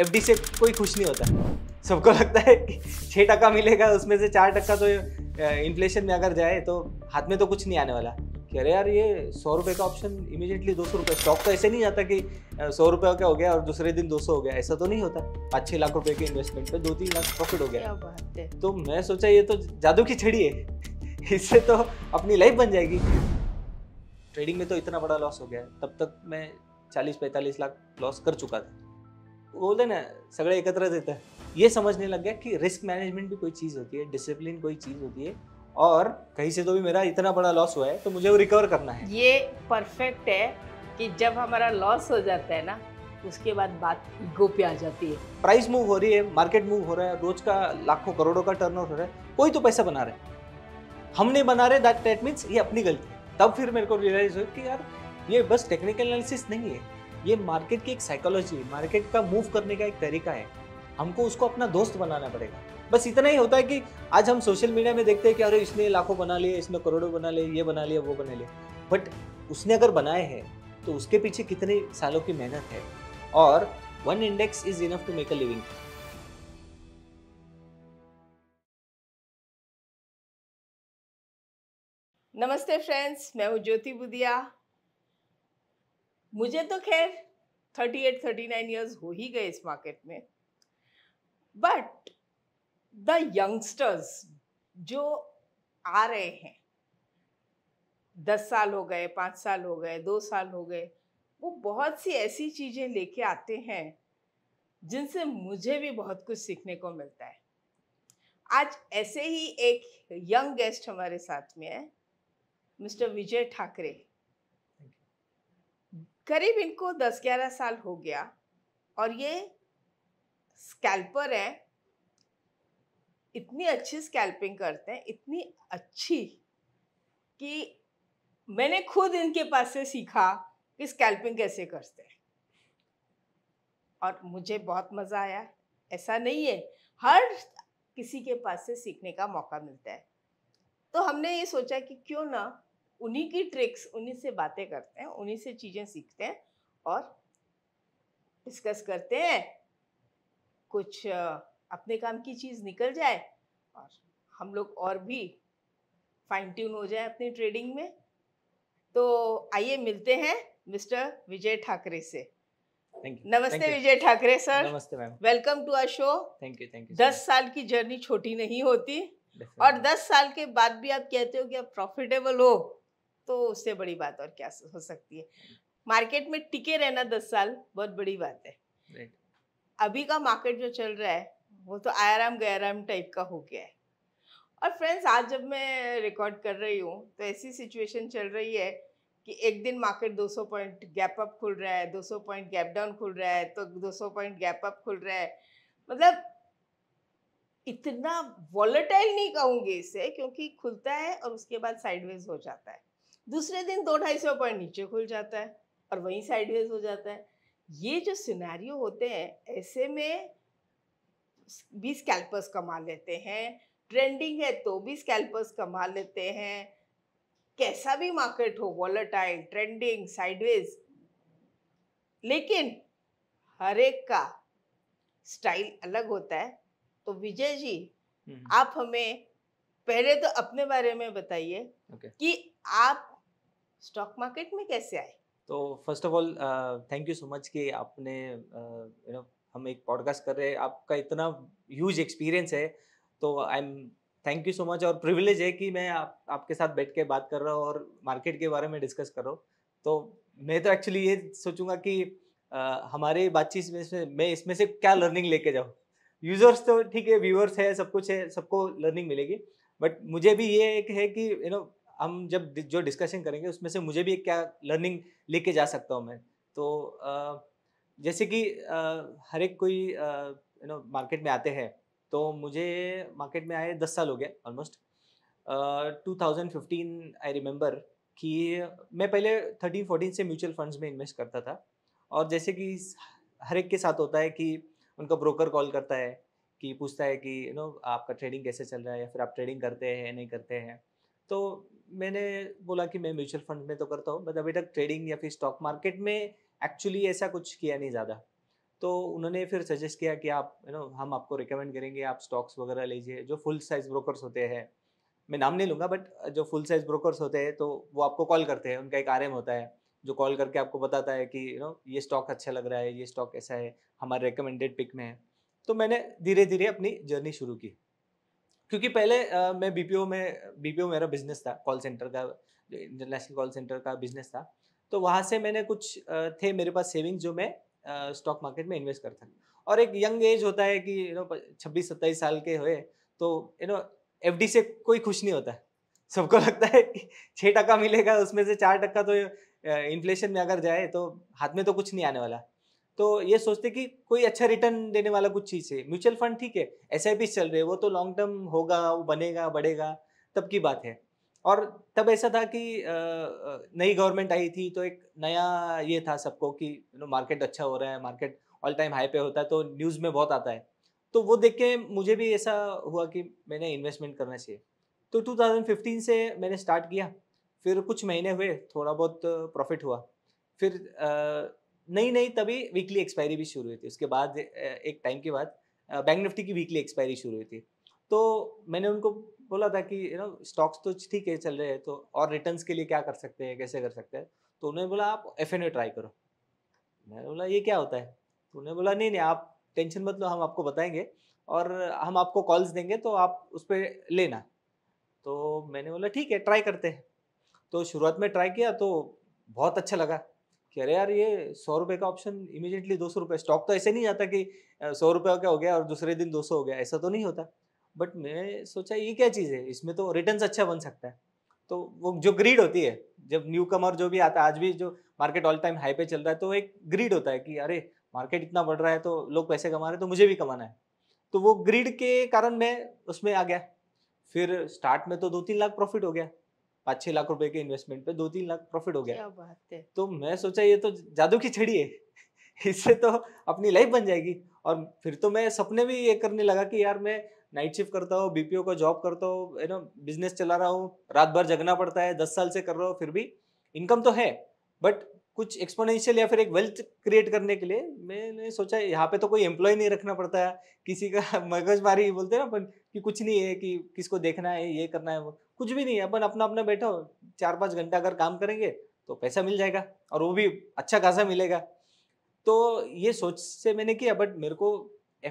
F से कोई खुश नहीं होता सबको लगता है कि छः टका मिलेगा उसमें से चार टक्का तो इन्फ्लेशन में अगर जाए तो हाथ में तो कुछ नहीं आने वाला कि अरे यार ये सौ रुपये का ऑप्शन इमीडिएटली दो सौ रुपये स्टॉक तो ऐसे नहीं जाता कि सौ रुपये का हो गया और दूसरे दिन दो सौ हो गया ऐसा तो नहीं होता पाँच छः लाख रुपये के इन्वेस्टमेंट पे दो तीन लाख प्रॉफिट हो गया तो मैं सोचा ये तो जादू की छड़ी है इससे तो अपनी लाइफ बन जाएगी ट्रेडिंग में तो इतना बड़ा लॉस हो गया तब तक मैं चालीस पैंतालीस लाख लॉस कर चुका था बोलते ना एकत्र देते हैं ये समझने लग गया कि रिस्क मैनेजमेंट भी कोई चीज़ होती है डिसिप्लिन कोई चीज़ होती है और कहीं से तो भी मेरा इतना बड़ा लॉस हुआ है तो मुझे वो रिकवर करना है ये परफेक्ट है कि जब हमारा लॉस हो जाता है ना उसके बाद बात ईगो पे आ जाती है प्राइस मूव हो रही है मार्केट मूव हो रहा है रोज का लाखों करोड़ों का टर्न हो रहा है कोई तो पैसा बना रहे हम नहीं बना रहे दैट दैट मीन्स ये अपनी गलती है तब फिर मेरे को रियलाइज हुआ कि यार ये बस टेक्निकल एनालिसिस नहीं है ये मार्केट की एक साइकोलॉजी मार्केट का मूव करने का एक तरीका है हमको उसको अपना दोस्त बनाना पड़ेगा बस इतना ही होता है कि आज हम सोशल मीडिया में देखते हैं कि अरे इसने लाखों बना लिए इसने करोड़ों बना लिए ये बना लिया वो बना लिया बट उसने अगर बनाए हैं तो उसके पीछे कितने सालों की मेहनत है और one index is enough to make a living नमस्ते फ्रेंड्स मैं हूँ ज्योति बुदिया मुझे तो खैर thirty eight thirty nine years हो ही गए इस मार्केट में बट द यंगस्टर्स जो आ रहे हैं दस साल हो गए पाँच साल हो गए दो साल हो गए वो बहुत सी ऐसी चीज़ें लेके आते हैं जिनसे मुझे भी बहुत कुछ सीखने को मिलता है आज ऐसे ही एक यंग गेस्ट हमारे साथ में है मिस्टर विजय ठाकरे करीब इनको 10-11 साल हो गया और ये स्कैल्पर है इतनी अच्छी स्कैल्पिंग करते हैं इतनी अच्छी कि मैंने खुद इनके पास से सीखा कि स्कैल्पिंग कैसे करते हैं और मुझे बहुत मज़ा आया ऐसा नहीं है हर किसी के पास से सीखने का मौका मिलता है तो हमने ये सोचा कि क्यों ना उन्हीं की ट्रिक्स उन्हीं से बातें करते हैं उन्हीं से चीज़ें सीखते हैं और डिस्कस करते हैं कुछ अपने काम की चीज़ निकल जाए और हम लोग और भी फाइन ट्यून हो जाए अपनी ट्रेडिंग में तो आइए मिलते हैं मिस्टर विजय ठाकरे से नमस्ते विजय ठाकरे सर नमस्ते ma'am welcome to our show thank you thank you दस साल की जर्नी छोटी नहीं होती और दस साल के बाद भी आप कहते हो कि आप प्रॉफिटेबल हो तो उससे बड़ी बात और क्या हो सकती है मार्केट में टिके रहना दस साल बहुत बड़ी बात है अभी का मार्केट जो चल रहा है वो तो आयाराम गयाराम टाइप का हो गया है और फ्रेंड्स आज जब मैं रिकॉर्ड कर रही हूँ तो ऐसी सिचुएशन चल रही है कि एक दिन मार्केट 200 पॉइंट गैप अप खुल रहा है 200 पॉइंट गैप डाउन खुल रहा है तो 200 पॉइंट गैप अप खुल रहा है मतलब इतना वॉलेटाइल नहीं कहूँगी इसे क्योंकि खुलता है और उसके बाद साइडवेज हो जाता है दूसरे दिन दो ढाई सौ पॉइंट नीचे खुल जाता है और वहीं साइडवेज हो जाता है ये जो सिनेरियो होते हैं ऐसे में भी स्कैल्पर्स कमा लेते हैं ट्रेंडिंग है तो भी स्कैल्पर्स कमा लेते हैं कैसा भी मार्केट हो वॉलेटाइल ट्रेंडिंग साइडवेज लेकिन हर एक का स्टाइल अलग होता है तो विजय जी हम्म। आप हमें पहले तो अपने बारे में बताइए okay. कि आप स्टॉक मार्केट में कैसे आए तो first of all thank you so much कि आपने यू नो हम एक पॉडकास्ट कर रहे हैं आपका इतना ह्यूज एक्सपीरियंस है तो I am thank you so much और प्रिविलेज है कि मैं आप, आपके साथ बैठ के बात कर रहा हूँ और मार्केट के बारे में डिस्कस कर रहा हूँ तो मैं तो एक्चुअली ये सोचूंगा कि आ, हमारे बातचीत में से मैं इसमें से क्या लर्निंग लेके जाऊँ यूजर्स तो ठीक है व्यूअर्स है सब कुछ है सबको लर्निंग मिलेगी बट मुझे भी ये एक है कि यू you नो know, हम जब जो डिस्कशन करेंगे उसमें से मुझे भी एक क्या लर्निंग लेके जा सकता हूँ मैं तो जैसे कि हर एक कोई यू नो मार्केट में आते हैं तो मुझे मार्केट में आए दस साल हो गए almost two thousand fifteen I remember कि मैं पहले थर्टीन फोर्टीन से म्यूचुअल फंड्स में इन्वेस्ट करता था और जैसे कि हर एक के साथ होता है कि उनका ब्रोकर कॉल करता है कि पूछता है कि यू नो आपका ट्रेडिंग कैसे चल रहा है या फिर आप ट्रेडिंग करते हैं नहीं करते हैं तो मैंने बोला कि मैं म्यूचुअल फंड में तो करता हूँ बट मतलब अभी तक ट्रेडिंग या फिर स्टॉक मार्केट में एक्चुअली ऐसा कुछ किया नहीं ज़्यादा तो उन्होंने फिर सजेस्ट किया कि आप यू नो हम आपको रिकमेंड करेंगे आप स्टॉक्स वगैरह लीजिए जो फुल साइज ब्रोकर्स होते हैं मैं नाम नहीं लूँगा बट जो फुल साइज ब्रोकर्स होते हैं तो वो आपको कॉल करते हैं उनका एक आर होता है जो कॉल करके आपको बताता है कि यू नो ये स्टॉक अच्छा लग रहा है ये स्टॉक ऐसा है हमारे रिकमेंडेड पिक में है तो मैंने धीरे धीरे अपनी जर्नी शुरू की क्योंकि पहले आ, मैं बीपीओ में बीपीओ मेरा बिजनेस था कॉल सेंटर का इंटरनेशनल कॉल सेंटर का बिजनेस था तो वहाँ से मैंने कुछ आ, थे मेरे पास सेविंग्स जो मैं स्टॉक मार्केट में इन्वेस्ट करता और एक यंग एज होता है कि यू नो छब्बीस सत्ताईस साल के हुए तो यू नो एफ से कोई खुश नहीं होता सबको लगता है कि छः टका मिलेगा उसमें से चार टका तो इन्फ्लेशन में अगर जाए तो हाथ में तो कुछ नहीं आने वाला तो ये सोचते कि कोई अच्छा रिटर्न देने वाला कुछ चीज़ है म्यूचुअल फंड ठीक है एस चल रहे वो तो लॉन्ग टर्म होगा वो बनेगा बढ़ेगा तब की बात है और तब ऐसा था कि नई गवर्नमेंट आई थी तो एक नया ये था सबको कि यू नो मार्केट अच्छा हो रहा है मार्केट ऑल टाइम हाई पे होता है तो न्यूज़ में बहुत आता है तो वो देख के मुझे भी ऐसा हुआ कि मैंने इन्वेस्टमेंट करना चाहिए तो 2015 से मैंने स्टार्ट किया फिर कुछ महीने हुए थोड़ा बहुत प्रॉफिट हुआ फिर नहीं नहीं तभी वीकली एक्सपायरी भी शुरू हुई थी उसके बाद एक टाइम के बाद बैंक निफ्टी की वीकली एक्सपायरी शुरू हुई थी तो मैंने उनको बोला था कि यू नो स्टॉक्स तो ठीक है चल रहे हैं तो और रिटर्न्स के लिए क्या कर सकते हैं कैसे कर सकते हैं तो उन्होंने बोला आप एफ एन ट्राई करो मैंने बोला ये क्या होता है तो उन्होंने बोला नहीं नहीं आप टेंशन मत लो हम आपको बताएंगे और हम आपको कॉल्स देंगे तो आप उस पर लेना तो मैंने बोला ठीक है ट्राई करते हैं तो शुरुआत में ट्राई किया तो बहुत अच्छा लगा कह रहे यार ये सौ रुपये का ऑप्शन इमीडिएटली दो सौ रुपये स्टॉक तो ऐसे नहीं आता कि सौ रुपये का हो गया और दूसरे दिन दो सौ हो गया ऐसा तो नहीं होता बट मैं सोचा ये क्या चीज़ है इसमें तो रिटर्न अच्छा बन सकता है तो वो जो ग्रीड होती है जब न्यू कमर जो भी आता है आज भी जो मार्केट ऑल टाइम हाई पे चल रहा है तो एक ग्रीड होता है कि अरे मार्केट इतना बढ़ रहा है तो लोग पैसे कमा रहे हैं तो मुझे भी कमाना है तो वो ग्रीड के कारण मैं उसमें आ गया फिर स्टार्ट में तो दो तीन लाख प्रॉफिट हो गया पाँच छह लाख रुपए के इन्वेस्टमेंट पे दो तीन लाख प्रॉफिट हो गया क्या बात है तो मैं सोचा ये तो जादू की छड़ी है इससे तो अपनी लाइफ बन जाएगी और फिर तो मैं सपने भी ये करने लगा कि यार मैं नाइट शिफ्ट करता हूँ बीपीओ का जॉब करता हूँ यू नो बिजनेस चला रहा हूँ रात भर जगना पड़ता है दस साल से कर रहा हूँ फिर भी इनकम तो है बट कुछ एक्सपोनेंशियल या फिर एक वेल्थ क्रिएट करने के लिए मैंने सोचा यहाँ पे तो कोई एम्प्लॉय नहीं रखना पड़ता है किसी का मगजमारी बोलते हैं ना अपन कि कुछ नहीं है कि किसको देखना है ये करना है वो कुछ भी नहीं है अपन अपना अपना बैठो चार पाँच घंटा अगर काम करेंगे तो पैसा मिल जाएगा और वो भी अच्छा खासा मिलेगा तो ये सोच से मैंने किया बट मेरे को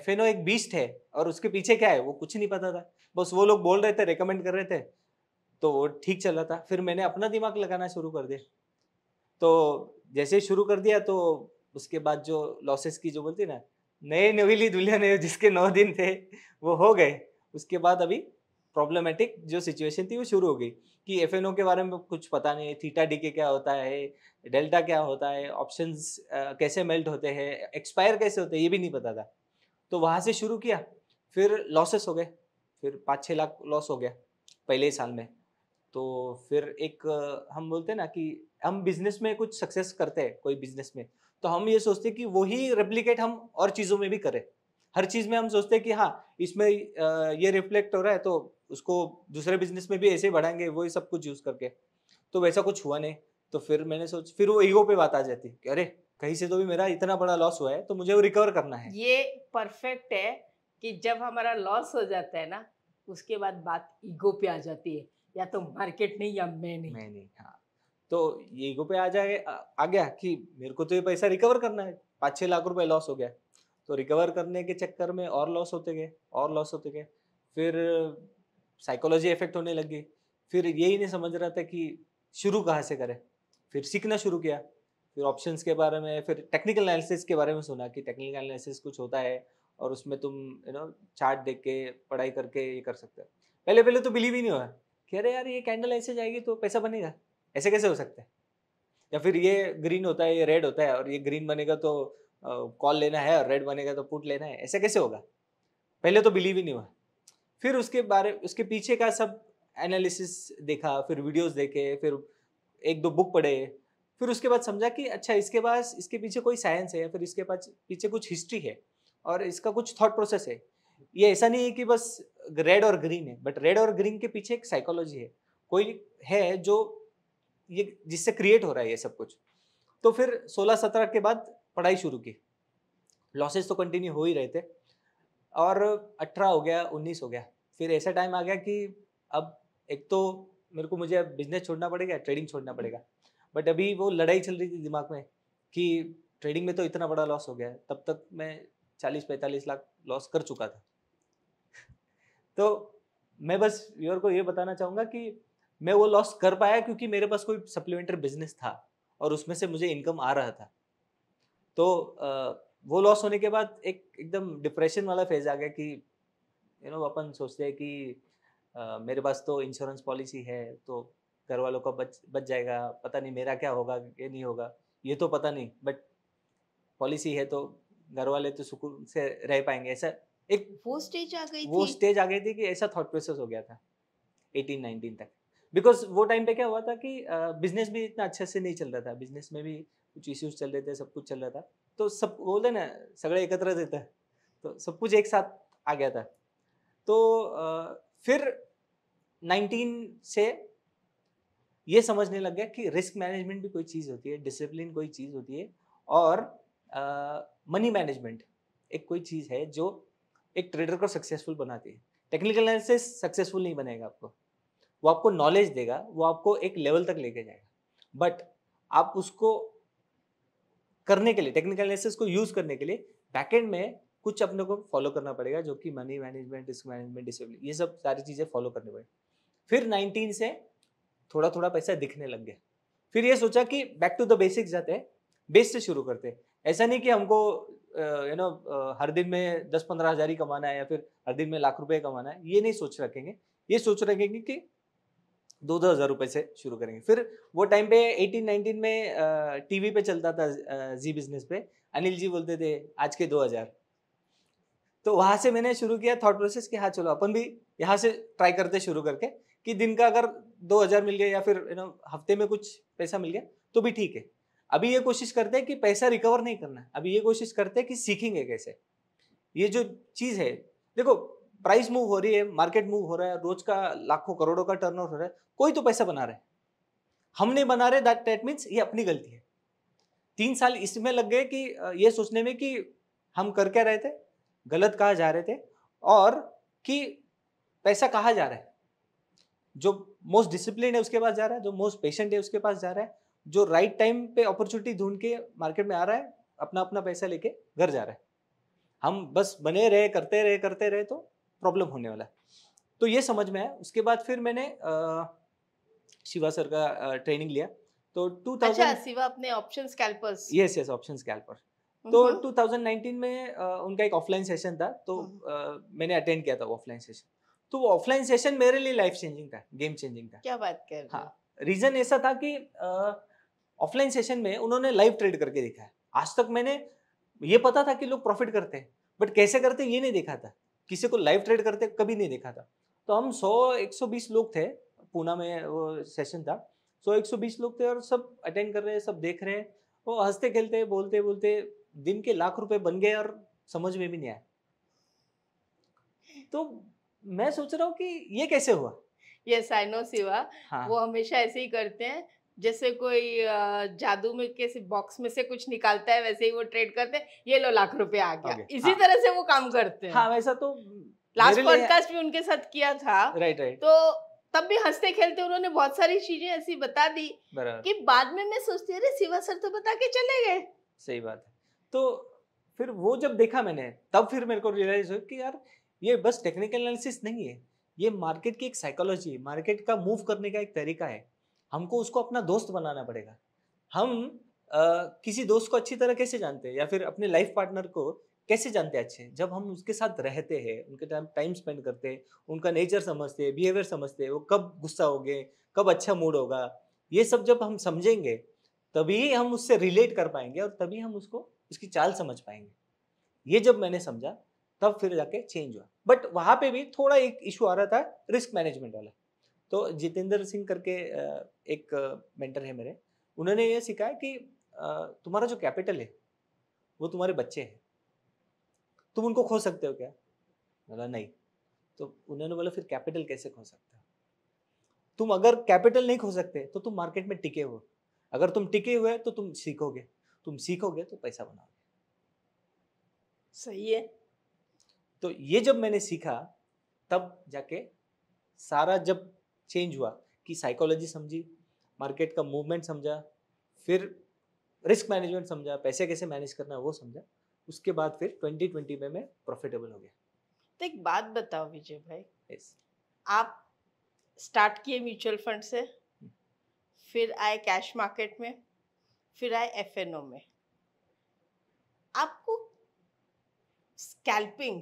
एफ एक बीस्ट है और उसके पीछे क्या है वो कुछ नहीं पता था बस वो लोग बोल रहे थे रिकमेंड कर रहे थे तो वो ठीक चल रहा था फिर मैंने अपना दिमाग लगाना शुरू कर दिया तो जैसे ही शुरू कर दिया तो उसके बाद जो लॉसेस की जो बोलती ना नए नवीली दुनिया है जिसके नौ दिन थे वो हो गए उसके बाद अभी प्रॉब्लमेटिक जो सिचुएशन थी वो शुरू हो गई कि एफ के बारे में कुछ पता नहीं थीटा डी के क्या होता है डेल्टा क्या होता है ऑप्शन कैसे मेल्ट होते हैं एक्सपायर कैसे होते हैं ये भी नहीं पता था तो वहाँ से शुरू किया फिर लॉसेस हो गए फिर पाँच छः लाख लॉस हो गया पहले ही साल में तो फिर एक हम बोलते हैं ना कि हम बिजनेस में कुछ सक्सेस करते हैं कोई बिजनेस में तो हम ये सोचते हैं कि वही रेप्लीकेट हम और चीज़ों में भी करें हर चीज़ में हम सोचते हैं कि हाँ इसमें ये रिफ्लेक्ट हो रहा है तो उसको दूसरे बिजनेस में भी ऐसे ही बढ़ाएंगे वही सब कुछ यूज़ करके तो वैसा कुछ हुआ नहीं तो फिर मैंने सोच फिर वो ईगो पे बात आ जाती कि अरे कहीं से तो भी मेरा इतना बड़ा लॉस हुआ है तो मुझे वो रिकवर करना है ये परफेक्ट है कि जब हमारा लॉस हो जाता है ना उसके बाद बात ईगो पे आ जाती है या तो मार्केट नहीं या मैं नहीं मैं नहीं हाँ तो ईगो पे आ जाए आ गया कि मेरे को तो ये पैसा रिकवर करना है पाँच छः लाख रुपए लॉस हो गया तो रिकवर करने के चक्कर में और लॉस होते गए और लॉस होते गए फिर साइकोलॉजी इफेक्ट होने लग गई फिर यही नहीं समझ रहा था कि शुरू कहाँ से करें फिर सीखना शुरू किया फिर ऑप्शंस के बारे में फिर टेक्निकल एनालिसिस के बारे में सुना कि टेक्निकल एनालिसिस कुछ होता है और उसमें तुम यू नो चार्ट देख के पढ़ाई करके ये कर सकते हो पहले पहले तो बिलीव ही नहीं हुआ कह रहे यार ये कैंडल ऐसे जाएगी तो पैसा बनेगा ऐसे कैसे हो सकता है या फिर ये ग्रीन होता है ये रेड होता है और ये ग्रीन बनेगा तो कॉल लेना है और रेड बनेगा तो पुट लेना है ऐसा कैसे होगा पहले तो बिलीव ही नहीं हुआ फिर उसके बारे उसके पीछे का सब एनालिसिस देखा फिर वीडियोस देखे फिर एक दो बुक पढ़े फिर उसके बाद समझा कि अच्छा इसके पास इसके पीछे कोई साइंस है या फिर इसके पास पीछे कुछ हिस्ट्री है और इसका कुछ थॉट प्रोसेस है ये ऐसा नहीं है कि बस रेड और ग्रीन है बट रेड और ग्रीन के पीछे एक साइकोलॉजी है कोई है जो ये जिससे क्रिएट हो रहा है ये सब कुछ तो फिर 16-17 के बाद पढ़ाई शुरू की लॉसेस तो कंटिन्यू हो ही रहे थे और 18 हो गया 19 हो गया फिर ऐसा टाइम आ गया कि अब एक तो मेरे को मुझे बिजनेस छोड़ना पड़ेगा ट्रेडिंग छोड़ना हम्म। पड़ेगा बट अभी वो लड़ाई चल रही थी दिमाग में कि ट्रेडिंग में तो इतना बड़ा लॉस हो गया तब तक मैं चालीस पैंतालीस लाख लॉस कर चुका था तो मैं बस व्यूअर को ये बताना चाहूँगा कि मैं वो लॉस कर पाया क्योंकि मेरे पास कोई सप्लीमेंट्री बिजनेस था और उसमें से मुझे इनकम आ रहा था तो वो लॉस होने के बाद एक एकदम डिप्रेशन वाला फेज आ गया कि यू नो अपन सोचते हैं कि मेरे पास तो इंश्योरेंस पॉलिसी है तो घर वालों का बच बच जाएगा पता नहीं मेरा क्या होगा ये नहीं होगा ये तो पता नहीं बट पॉलिसी है तो घर वाले तो सुकून से रह पाएंगे ऐसा एक वो स्टेज आ गई वो स्टेज आ गई थी कि ऐसा थॉट प्रोसेस हो गया था 18 19 तक बिकॉज वो टाइम पे क्या हुआ था कि बिजनेस भी इतना अच्छे से नहीं चल रहा था बिजनेस में भी कुछ इश्यूज चल रहे थे सब कुछ चल रहा था तो सब बोलते ना सगड़े एकत्र देता तो सब कुछ एक साथ आ गया था तो आ, फिर 19 से ये समझने लग गया कि रिस्क मैनेजमेंट भी कोई चीज़ होती है डिसिप्लिन कोई चीज़ होती है और मनी uh, मैनेजमेंट एक कोई चीज़ है जो एक ट्रेडर को सक्सेसफुल बनाती है टेक्निकल एनालिसिस सक्सेसफुल नहीं बनेगा आपको वो आपको नॉलेज देगा वो आपको एक लेवल तक लेके जाएगा बट आप उसको करने के लिए टेक्निकल एनालिसिस को यूज़ करने के लिए बैकेंड में कुछ अपने को फॉलो करना पड़ेगा जो कि money management risk management discipline ये सब सारी चीज़ें फॉलो करनी पड़ेगी फिर नाइनटीन से थोड़ा थोड़ा पैसा दिखने लग गया फिर ये सोचा कि बैक टू द बेसिक्स जाते हैं बेस से शुरू करते हैं ऐसा नहीं कि हमको यू नो हर दिन में दस पंद्रह हजार ही कमाना है या फिर हर दिन में लाख रुपए कमाना है ये नहीं सोच रखेंगे ये सोच रखेंगे कि दो दो हज़ार रुपये से शुरू करेंगे फिर वो टाइम पे एटीन नाइनटीन में टीवी पे चलता था जी बिजनेस पे अनिल जी बोलते थे आज के दो हज़ार तो वहाँ से मैंने शुरू किया थॉट प्रोसेस कि हाँ चलो अपन भी यहाँ से ट्राई करते शुरू करके कि दिन का अगर दो हज़ार मिल गया या फिर यू नो हफ्ते में कुछ पैसा मिल गया तो भी ठीक है अभी ये कोशिश करते हैं कि पैसा रिकवर नहीं करना अभी ये कोशिश करते हैं कि सीखेंगे कैसे ये जो चीज़ है देखो प्राइस मूव हो रही है मार्केट मूव हो रहा है रोज का लाखों करोड़ों का टर्न हो रहा है कोई तो पैसा बना रहे है हम नहीं बना रहे दैट दैट मीन्स ये अपनी गलती है तीन साल इसमें लग गए कि ये सोचने में कि हम कर क्या रहे थे गलत कहा जा रहे थे और कि पैसा कहाँ जा रहा है जो मोस्ट डिसिप्लिन है उसके पास जा रहा है जो मोस्ट पेशेंट है उसके पास जा रहा है जो राइट टाइम पे अपॉर्चुनिटी ढूंढ के मार्केट में आ रहा है अपना अपना पैसा लेके घर जा रहा है हम बस बने रहे करते रहे करते रहे तो प्रॉब्लम होने वाला तो ये समझ में आया उसके बाद फिर मैंने आ, शिवा सर का आ, ट्रेनिंग लिया तो 2000 अच्छा शिवा अपने option scalpers yes yes option scalper तो 2019 में आ, उनका एक ऑफलाइन सेशन था तो हम्म। मैंने अटेंड किया था ऑफलाइन सेशन तो वो ऑफलाइन सेशन मेरे लिए लाइफ चेंजिंग था गेम चेंजिंग था क्या बात कर हाँ रीजन ऐसा था कि ऑफलाइन सेशन में उन्होंने लाइव ट्रेड करके देखा है आज तक मैंने ये पता था कि लोग प्रॉफिट करते हैं बट कैसे करते ये नहीं देखा था किसी को लाइव ट्रेड करते कभी नहीं देखा था तो हम 100 120 लोग थे पूना में वो सेशन था 100 120 लोग थे और सब अटेंड कर रहे हैं सब देख रहे हैं वो हंसते खेलते बोलते बोलते दिन के लाख रुपए बन गए और समझ में भी नहीं आया तो मैं सोच रहा हूँ कि ये कैसे हुआ यस आई नो सिवा वो हमेशा ऐसे ही करते हैं जैसे कोई जादू में किसी बॉक्स में से कुछ निकालता है वैसे ही वो ट्रेड करते हैं ये लो लाख रुपए आ गया okay, इसी हाँ, तरह से वो काम करते हैं हाँ वैसा तो लास्ट पॉडकास्ट भी उनके साथ किया था राइट राइट तो तब भी हंसते खेलते उन्होंने बहुत सारी चीजें ऐसी बता दी कि बाद में मैं सोचती अरे शिवा सर तो बता के चले गए सही बात है तो फिर वो जब देखा मैंने तब फिर मेरे को रियलाइज हुआ कि यार ये बस टेक्निकल एनालिसिस नहीं है ये मार्केट की एक साइकोलॉजी है मार्केट का मूव करने का एक तरीका है हमको उसको अपना दोस्त बनाना पड़ेगा हम आ, किसी दोस्त को अच्छी तरह कैसे जानते हैं या फिर अपने लाइफ पार्टनर को कैसे जानते हैं अच्छे जब हम उसके साथ रहते हैं उनके टाइम टाइम स्पेंड करते हैं उनका नेचर समझते हैं बिहेवियर समझते हैं वो कब गुस्सा हो गए कब अच्छा मूड होगा ये सब जब हम समझेंगे तभी हम उससे रिलेट कर पाएंगे और तभी हम उसको उसकी चाल समझ पाएंगे ये जब मैंने समझा तब फिर जाके चेंज हुआ बट वहाँ पे भी थोड़ा एक इशू आ रहा था रिस्क मैनेजमेंट वाला तो जितेंद्र सिंह करके एक मेंटर है मेरे उन्होंने ये सिखाया कि तुम्हारा जो कैपिटल है वो तुम्हारे बच्चे हैं तुम उनको खो सकते हो क्या बोला नहीं तो उन्होंने बोला फिर कैपिटल कैसे खो सकते हो तुम अगर कैपिटल नहीं खो सकते तो तुम मार्केट में टिके हो अगर तुम टिके हुए तो तुम सीखोगे तुम सीखोगे तो पैसा बनाओगे सही है तो ये जब मैंने सीखा तब जाके सारा जब चेंज हुआ कि साइकोलॉजी समझी मार्केट का मूवमेंट समझा फिर रिस्क मैनेजमेंट समझा पैसे कैसे मैनेज करना है वो समझा उसके बाद फिर 2020 में मैं प्रॉफिटेबल हो गया तो एक बात बताओ विजय भाई yes. आप स्टार्ट किए म्यूचुअल फंड से हम्म। फिर आए कैश मार्केट में फिर आए एफएनओ में आपको स्कैल्पिंग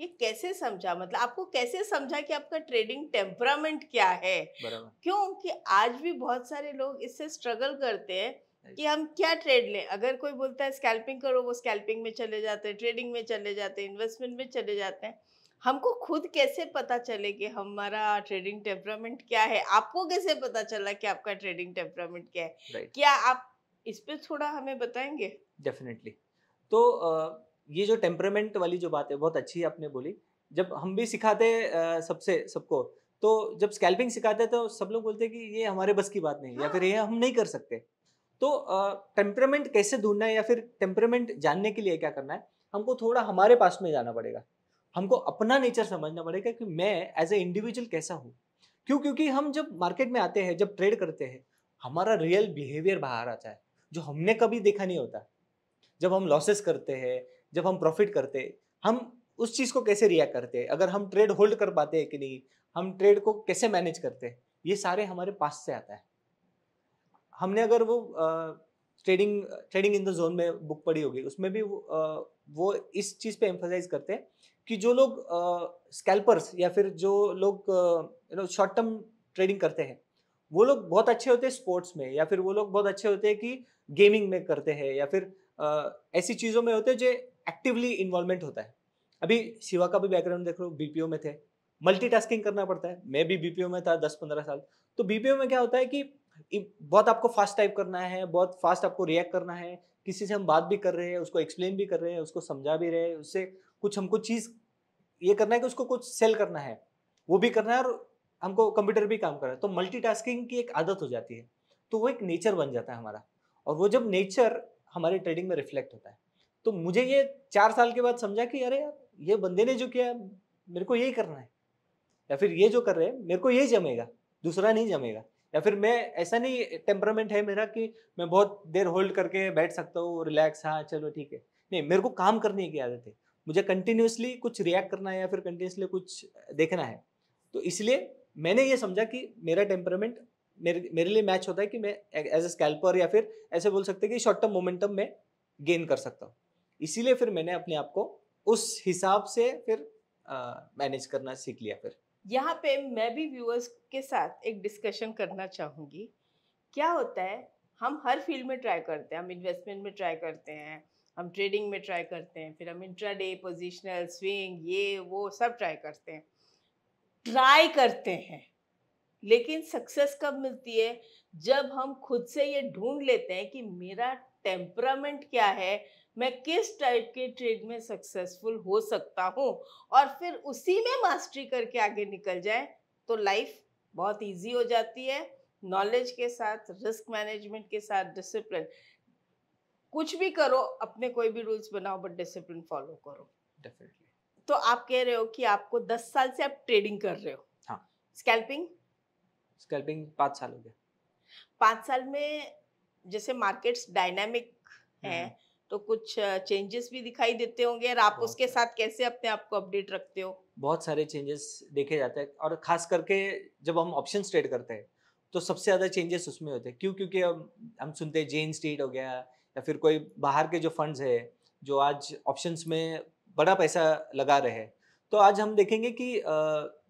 ये कैसे समझा मतलब आपको कैसे समझा कि आपका ट्रेडिंग टेम्परामेंट क्या है क्योंकि आज भी बहुत सारे लोग इससे स्ट्रगल करते हैं कि हम क्या ट्रेड लें अगर कोई बोलता है स्कैल्पिंग करो वो स्कैल्पिंग में चले जाते हैं ट्रेडिंग में चले जाते हैं इन्वेस्टमेंट में चले जाते हैं हमको खुद कैसे पता चले कि हमारा ट्रेडिंग टेम्परामेंट क्या है आपको कैसे पता चला कि आपका ट्रेडिंग टेम्परामेंट क्या है क्या आप इस पर थोड़ा हमें बताएंगे डेफिनेटली तो uh... ये जो टेम्परामेंट वाली जो बात है बहुत अच्छी है आपने बोली जब हम भी सिखाते सबसे सबको तो जब स्कैल्पिंग सिखाते तो सब लोग बोलते कि ये हमारे बस की बात नहीं या फिर ये हम नहीं कर सकते तो टेम्परामेंट कैसे ढूंढना है या फिर टेम्परामेंट जानने के लिए क्या करना है हमको थोड़ा हमारे पास में जाना पड़ेगा हमको अपना नेचर समझना पड़ेगा कि मैं एज ए इंडिविजुअल कैसा हूँ क्यों क्योंकि हम जब मार्केट में आते हैं जब ट्रेड करते हैं हमारा रियल बिहेवियर बाहर आता है जो हमने कभी देखा नहीं होता जब हम लॉसेस करते हैं जब हम प्रॉफिट करते हम उस चीज़ को कैसे रिएक्ट करते हैं अगर हम ट्रेड होल्ड कर पाते हैं कि नहीं हम ट्रेड को कैसे मैनेज करते हैं ये सारे हमारे पास से आता है हमने अगर वो trading trading in the zone में बुक पड़ी होगी उसमें भी वो, आ, वो इस चीज़ पे एम्फोसाइज करते हैं कि जो लोग स्कैल्पर्स या फिर जो लोग you know short term trading करते हैं वो लोग बहुत अच्छे होते हैं स्पोर्ट्स में या फिर वो लोग बहुत अच्छे होते हैं कि गेमिंग में करते हैं या फिर आ, ऐसी चीज़ों में होते हैं जो एक्टिवली इन्वॉल्वमेंट होता है अभी शिवा का भी बैकग्राउंड देख लो बीपीओ में थे मल्टीटास्किंग करना पड़ता है मैं भी बीपीओ में था दस पंद्रह साल तो बीपीओ में क्या होता है कि बहुत आपको फास्ट टाइप करना है बहुत फास्ट आपको रिएक्ट करना है किसी से हम बात भी कर रहे हैं उसको एक्सप्लेन भी कर रहे हैं उसको समझा भी रहे हैं उससे कुछ हमको चीज़ ये करना है कि उसको कुछ सेल करना है वो भी करना है और हमको कंप्यूटर भी काम करना है तो मल्टीटास्किंग की एक आदत हो जाती है तो वो एक नेचर बन जाता है हमारा और वो जब नेचर हमारे ट्रेडिंग में रिफ्लेक्ट होता है तो मुझे ये चार साल के बाद समझा कि अरे यार ये बंदे ने जो किया मेरे को यही करना है या फिर ये जो कर रहे हैं मेरे को यही जमेगा दूसरा नहीं जमेगा या फिर मैं ऐसा नहीं टेम्परामेंट है मेरा कि मैं बहुत देर होल्ड करके बैठ सकता हूँ रिलैक्स हाँ चलो ठीक है नहीं मेरे को काम करने की आदत है मुझे कंटिन्यूसली कुछ रिएक्ट करना है या फिर कंटिन्यूसली कुछ देखना है तो इसलिए मैंने ये समझा कि मेरा टेम्परामेंट मेरे मेरे लिए मैच होता है कि मैं एज ए स्कैल्पर या फिर ऐसे बोल सकते कि शॉर्ट टर्म मोमेंटम में गेन कर सकता हूँ इसीलिए फिर मैंने अपने आप को उस हिसाब से फिर मैनेज करना सीख लिया फिर यहाँ पे मैं भी व्यूअर्स के साथ एक डिस्कशन करना चाहूँगी क्या होता है हम हर फील्ड में ट्राई करते हैं हम इन्वेस्टमेंट में ट्राई करते हैं हम ट्रेडिंग में ट्राई करते हैं फिर हम इंट्राडे पोजिशनल स्विंग ये वो सब ट्राई करते हैं ट्राई करते हैं लेकिन सक्सेस कब मिलती है जब हम खुद से ये ढूंढ लेते हैं कि मेरा टेम्परामेंट क्या है मैं किस टाइप के ट्रेड में सक्सेसफुल हो सकता हूँ और फिर उसी में मास्टरी करके आगे निकल जाए तो लाइफ बहुत इजी हो जाती है नॉलेज के साथ रिस्क मैनेजमेंट के साथ डिसिप्लिन कुछ भी करो अपने कोई भी रूल्स बनाओ बट डिसिप्लिन फॉलो करो डेफिनेटली तो आप कह रहे हो कि आपको दस साल से आप ट्रेडिंग कर रहे हो हाँ स्कैल्पिंग स्कैल्पिंग पाँच साल हो गया पाँच साल में जैसे मार्केट्स डायनामिक है तो कुछ चेंजेस भी दिखाई देते होंगे और आप उसके साथ कैसे अपने आप को अपडेट रखते हो बहुत सारे चेंजेस देखे जाते हैं और खास करके जब हम ऑप्शन ट्रेड करते हैं तो सबसे ज़्यादा चेंजेस उसमें होते हैं क्यों क्योंकि हम हम सुनते हैं जेन स्टेट हो गया या फिर कोई बाहर के जो फंड्स है जो आज ऑप्शन में बड़ा पैसा लगा रहे हैं तो आज हम देखेंगे कि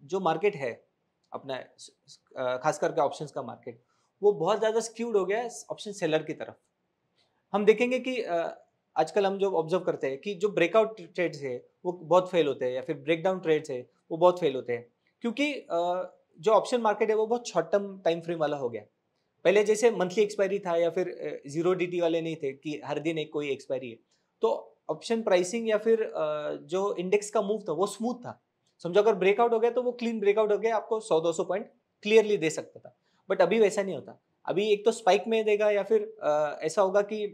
जो मार्केट है अपना खास करके ऑप्शन का मार्केट वो बहुत ज़्यादा स्क्यूड हो गया ऑप्शन सेलर की तरफ हम देखेंगे कि आजकल हम जो ऑब्जर्व करते हैं कि जो ब्रेकआउट ट्रेड्स है वो बहुत फेल होते हैं या फिर ब्रेकडाउन ट्रेड्स है वो बहुत फेल होते हैं क्योंकि जो ऑप्शन मार्केट है वो बहुत शॉर्ट टर्म टाइम फ्रेम वाला हो गया पहले जैसे मंथली एक्सपायरी था या फिर जीरो डी वाले नहीं थे कि हर दिन एक कोई एक्सपायरी है तो ऑप्शन प्राइसिंग या फिर जो इंडेक्स का मूव था वो स्मूथ था समझो अगर ब्रेकआउट हो गया तो वो क्लीन ब्रेकआउट हो गया आपको सौ दो सौ पॉइंट क्लियरली दे सकता था बट अभी वैसा नहीं होता अभी एक तो स्पाइक में देगा या फिर ऐसा होगा कि